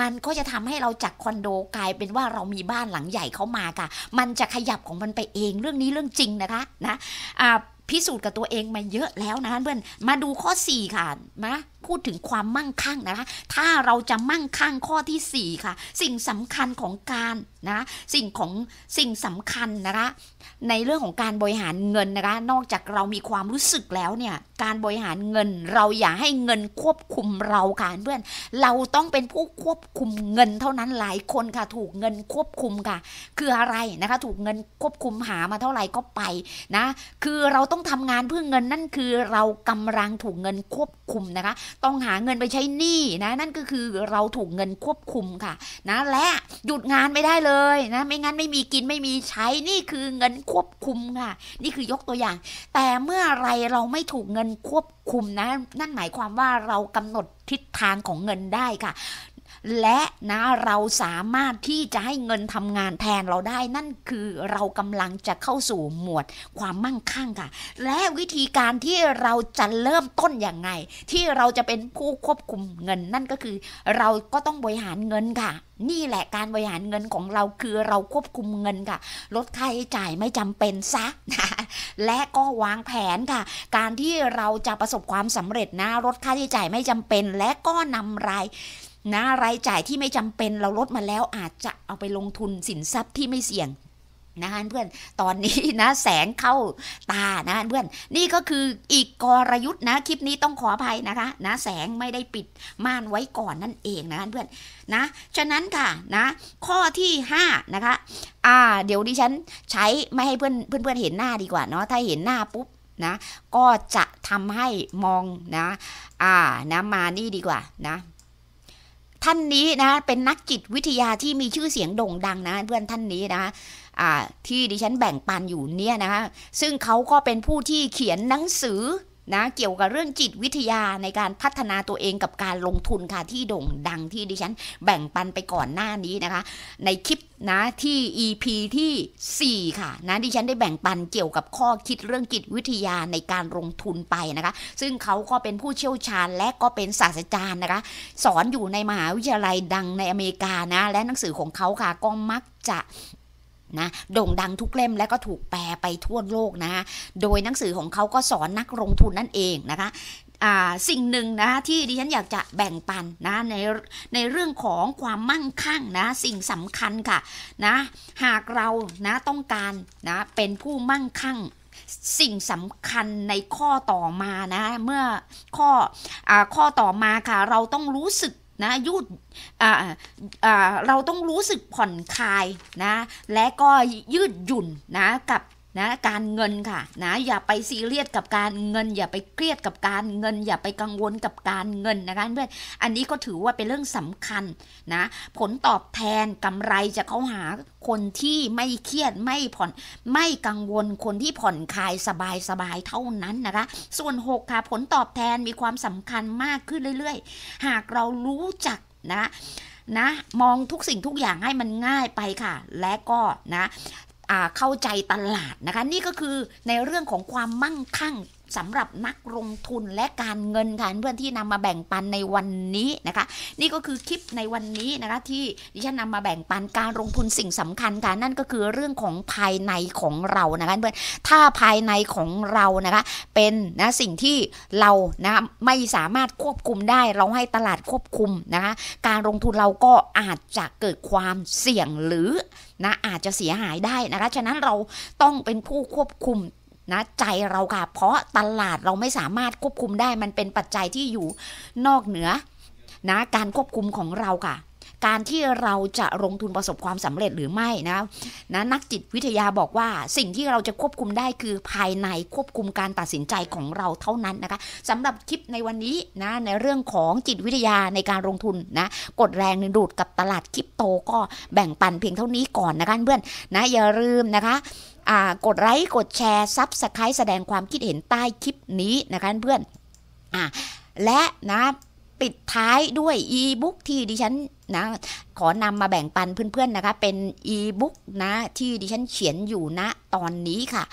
มันก็จะทำให้เราจากคอนโดกลายเป็นว่าเรามีบ้านหลังใหญ่เข้ามาค่ะ มันจะขยับของมันไปเองเรื่องนี้เรื่องจริงนะคะนะอ่าพิสูจน์กับตัวเองมาเยอะแล้วนะเพื่อน มาดูข้อ 4 ค่ะมาพูดถึงความมั่งคั่งนะคะถ้าเราจะมั่งคั่งข้อที่ 4 ค่ะ สิ่งสำคัญของการนะสิ่งของสิ่งสำคัญนะคะในเรื่องของการบริหารเงินนะคะนอกจากเรามีความรู้สึกแล้วเนี่ยการบริหารเงินเราอย่าให้เงินควบคุมเราค่ะเพื่อนเราต้องเป็นผู้ควบคุมเงินเท่านั้นหลายคนค่ะ ถูกเงินควบคุมค่ะ คืออะไรนะคะ ถูกเงินควบคุมหามาเท่าไหร่ก็ไปนะ คือเราต้องทำงานเพื่อเงินนั่นคือเรากำลังถูกเงินควบคุมนะคะ ต้องหาเงินไปใช้หนี้นะนั่นก็คือเราถูกเงินควบคุมค่ะนะและหยุดงานไม่ได้เลยนะไม่งั้นไม่มีกินไม่มีใช้นี่คือเงินควบคุมค่ะ นี่คือยกตัวอย่าง แต่เมื่อไรเราไม่ถูกเงินควบคุมนะนั่นหมายความว่าเรากำหนดทิศทางของเงินได้ค่ะและนะเราสามารถที่จะให้เงินทำงานแทนเราได้ นั่นคือเรากำลังจะเข้าสู่หมวดความมั่งคั่งค่ะ และวิธีการที่เราจะเริ่มต้นอย่างไง ที่เราจะเป็นผู้ควบคุมเงินนั่นก็คือ เราก็ต้องบริหารเงินค่ะ นี่แหละการบริหารเงินของเราคือเราควบคุมเงินค่ะลดค่าใช้จ่ายไม่จำเป็นซะะและก็วางแผนค่ะ การที่เราจะประสบความสำเร็จนะลดค่าใช้จ่ายไม่จำเป็นและก็นำรายนะรายจ่ายที่ไม่จำเป็นเราลดมาแล้วอาจจะเอาไปลงทุนสินทรัพย์ที่ไม่เสี่ยงนะฮะเพื่อนตอนนี้นะ แสงเข้าตานะเพื่อนนี่ก็คืออีกกรยุทธ์นะ คลิปนี้ต้องขออภัยนะคะ นะแสงไม่ได้ปิดม่านไว้ก่อนนั่นเองนะเพื่อนนะฉะนั้นค่ะนะ ข้อที่5นะคะ อ่า เดี๋ยวดิฉันใช้ไม่ให้เพื่อนเพื่อนเห็นหน้าดีกว่าเนาะถ้าเห็นหน้าปุ๊บนะ ก็จะทำให้มองนะ อ่านะมานี่ดีกว่า นะท่านนี้นะเป็นนักจิตวิทยาที่มีชื่อเสียงโด่งดังนะเพื่อนท่านนี้นะที่ดิฉันแบ่งปันอยู่เนี่ยนะซึ่งเขาก็เป็นผู้ที่เขียนหนังสือนะเกี่ยวกับเรื่องจิตวิทยาในการพัฒนาตัวเองกับการลงทุนค่ะที่โด่งดังที่ดิฉันแบ่งปันไปก่อนหน้านี้นะคะ ในคลิปนะที่ EP ที่ 4 ค่ะนะ ดิฉันได้แบ่งปันเกี่ยวกับข้อคิดเรื่องจิตวิทยาในการลงทุนไปนะคะซึ่งเขาก็เป็นผู้เชี่ยวชาญ และก็เป็นศาสตราจารย์นะคะ สอนอยู่ในมหาวิทยาลัยดังในอเมริกานะ และหนังสือของเขาค่ะก็มักจะนะโด่งดังทุกเล่มและก็ถูกแปลไปทั่วโลกนะ โดยหนังสือของเขาก็สอนนักลงทุนนั่นเองนะคะ สิ่งหนึ่งนะที่ดิฉันอยากจะแบ่งปันนะในในเรื่องของความมั่งคั่งนะ สิ่งสำคัญค่ะนะหากเรานะต้องการนะเป็นผู้มั่งคั่ง สิ่งสำคัญในข้อต่อมานะ เมื่อข้ออข้อต่อมาค่ะเราต้องรู้สึกนะยืดเราต้องรู้สึกผ่อนคลายนะและก็ยืดหยุ่นนะกับนะการเงินค่ะนะอย่าไปซีเรียสกับการเงิน อย่าไปเครียดกับการเงิน อย่าไปกังวลกับการเงินนะคะเพื่อนอันนี้ก็ถือว่าเป็นเรื่องสำคัญนะผลตอบแทนกำไรจะเข้าหาคนที่ไม่เครียดไม่ผ่อนไม่กังวลคนที่ผ่อนคลายสบายสบายเท่านั้นนะคะ ส่วน6ค่ะผลตอบแทนมีความสำคัญมากขึ้นเรื่อย ๆ หากเรารู้จักนะนะมองทุกสิ่งทุกอย่างให้มันง่ายไปค่ะ และก็นะเข้าใจตลาดนะคะ นี่ก็คือในเรื่องของความมั่งคั่งสำหรับนักลงทุนและการเงินค่ะเพื่อนที่นำมาแบ่งปันในวันนี้ นะคะนี่ก็คือคลิปในวันนี้นะคะที่ดิฉันนำมาแบ่งปันการลงทุนสิ่งสำคัญค่ะนั่นก็คือเรื่องของภายในของเรานะคะเพื่อนถ้าภายในของเรานะคะเป็นนะสิ่งที่เรานะไม่สามารถควบคุมได้ เราให้ตลาดควบคุมนะคะการลงทุนเราก็อาจจะเกิดความเสี่ยงหรือนะอาจจะเสียหายได้นะคะฉะนั้นเราต้องเป็นผู้ควบคุมนะใจเราค่ะ เพราะตลาดเราไม่สามารถควบคุมได้มันเป็นปัจจัยที่อยู่นอกเหนือนะการควบคุมของเราค่ะการที่เราจะลงทุนประสบความสำเร็จหรือไม่นะนะนักจิตวิทยาบอกว่าสิ่งที่เราจะควบคุมได้คือภายในควบคุมการตัดสินใจของเราเท่านั้นนะคะสำหรับคลิปในวันนี้นะในเรื่องของจิตวิทยาในการลงทุนนะกดแรงดึงดูดกับตลาดคริปโตก็แบ่งปันเพียงเท่านี้ก่อนนะคะเพื่อนนะอย่าลืมนะคะกดไลค์กดแชร์ซับสไครต์แสดงความคิดเห็นใต้ คลิปนี้นะคะเพื่อนอและนะ ปิดท้ายด้วยอีบุ๊กที่ดิฉันนะขอนำมาแบ่งปันเพื่อนๆนะคะเป็นอีบุ๊กนะที่ดิฉันเขียนอยู่ณนะ ตอนนี้ค่ะ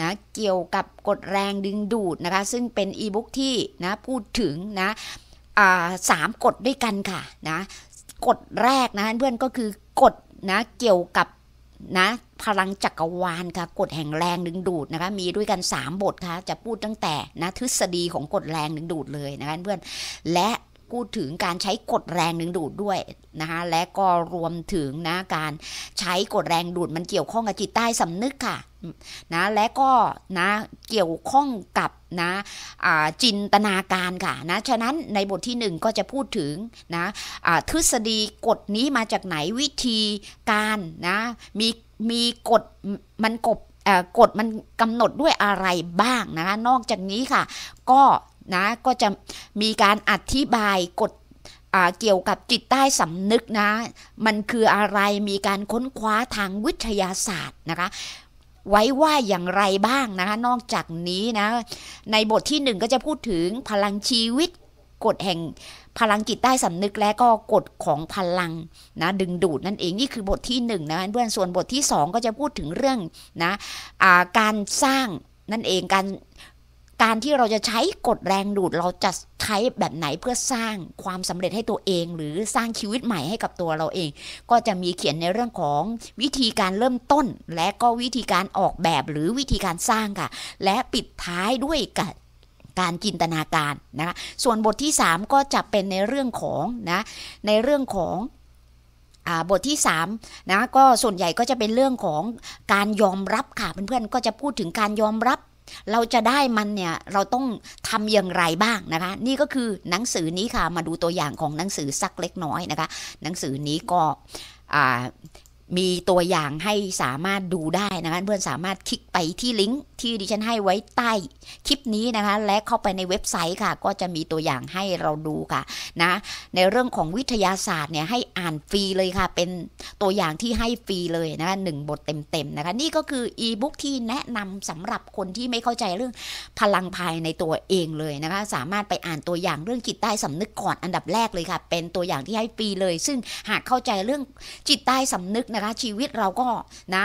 นะเกี่ยวกับกฎแรงดึงดูดนะคะซึ่งเป็นอีบุ๊กที่นะพูดถึงนะสามกฎด้วยกันค่ะนะกฎแรกนะเพื่อนก็คือกฎนะเกี่ยวกับนะพลังจักรวาลค่ะกฎแห่งแรงดึงดูดนะคะมีด้วยกัน 3 บทค่ะจะพูดตั้งแต่นะทฤษฎีของกฎแรงดึงดูดเลยนะคะเพื่อนและพูดถึงการใช้กดแรงดึงดูดด้วยนะคะและก็รวมถึงนะการใช้กดแรงดูดมันเกี่ยวข้องกับจิตใต้สำนึกค่ะนะและก็นะเกี่ยวข้องกับนะจินตนาการค่ะนะฉะนั้นในบทที่1ก็จะพูดถึงนะทฤษฎีกฎนี้มาจากไหนวิธีการนะมีมีกฎมันกบกฎมันกำหนดด้วยอะไรบ้างนะคะนอกจากนี้ค่ะก็นะก็จะมีการอธิบายกฎเกี่ยวกับจิตใต้สำนึกนะมันคืออะไรมีการค้นคว้าทางวิทยาศาสตร์นะคะไว้ว่าอย่างไรบ้างนะคะนอกจากนี้นะในบทที่หนึ่งก็จะพูดถึงพลังชีวิตกฎแห่งพลังจิตใต้สำนึกและก็กฎของพลังนะดึงดูดนั่นเองนี่คือบทที่1นนะเพื่อนส่วนบทที่2ก็จะพูดถึงงเรื่อนะการสร้างนั่นเองการการที่เราจะใช้กดแรงดูดเราจะใช้แบบไหนเพื่อสร้างความสำเร็จให้ตัวเอง หรือสร้างชีวิตใหม่ให้กับตัวเราเอง ก็จะมีเขียนในเรื่องของวิธีการเริ่มต้นและก็วิธีการออกแบบหรือวิธีการสร้างค่ะ และปิดท้ายด้วยกับการจินตนาการนะคะส่วนบทที่ 3 ก็จะเป็นในเรื่องของนะในเรื่องของบทที่3นะก็ส่วนใหญ่ก็จะเป็นเรื่องของการยอมรับค่ะเพื่อนๆ ก็จะพูดถึงการยอมรับเราจะได้มันเนี่ย เราต้องทำอย่างไรบ้างนะคะ นี่ก็คือหนังสือนี้ค่ะ มาดูตัวอย่างของหนังสือสักเล็กน้อยนะคะ หนังสือนี้ก็มีตัวอย่างให้สามารถดูได้นะคะเพื่อนสามารถคลิกไปที่ลิงก์ที่ดิฉันให้ไว้ใต้คลิปนี้นะคะและเข้าไปในเว็บไซต์ค่ะ ก็จะมีตัวอย่างให้เราดูค่ะนะในเรื่องของวิทยาศาสตร์เนี่ยให้อ่านฟรีเลยค่ะ เป็นตัวอย่างที่ให้ฟรีเลยนะคะหนึ่งบทเต็มๆนะคะนี่ก็คืออีบุ๊กที่แนะนำสำหรับคนที่ไม่เข้าใจเรื่องพลังภายในตัวเองเลยนะคะ สามารถไปอ่านตัวอย่างเรื่องจิตใต้สำนึกก่อนอันดับแรกเลยค่ะ เป็นตัวอย่างที่ให้ฟรีเลย ซึ่งหากเข้าใจเรื่องจิตใต้สำนึกนะะคะชีวิตเราก็นะ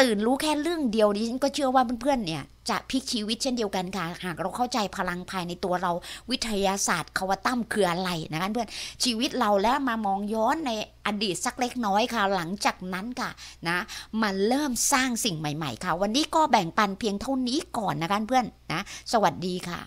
ตื่นรู้แค่เรื่องเดียวดิฉันก็เชื่อว่า เพื่อนๆเนี่ยจะพลิกชีวิตเช่นเดียวกันค่ะ หากเราเข้าใจพลังภายในตัวเราวิทยาศาสตร์คาวตั้มคืออะไรนะคะเพื่อนชีวิตเราแล้วมามองย้อนในอดีตสักเล็กน้อยค่ะหลังจากนั้นค่ะนะ มันเริ่มสร้างสิ่งใหม่ ๆ ค่ะ วันนี้ก็แบ่งปันเพียงเท่านี้ก่อนนะคะเพื่อนนะ สวัสดีค่ะ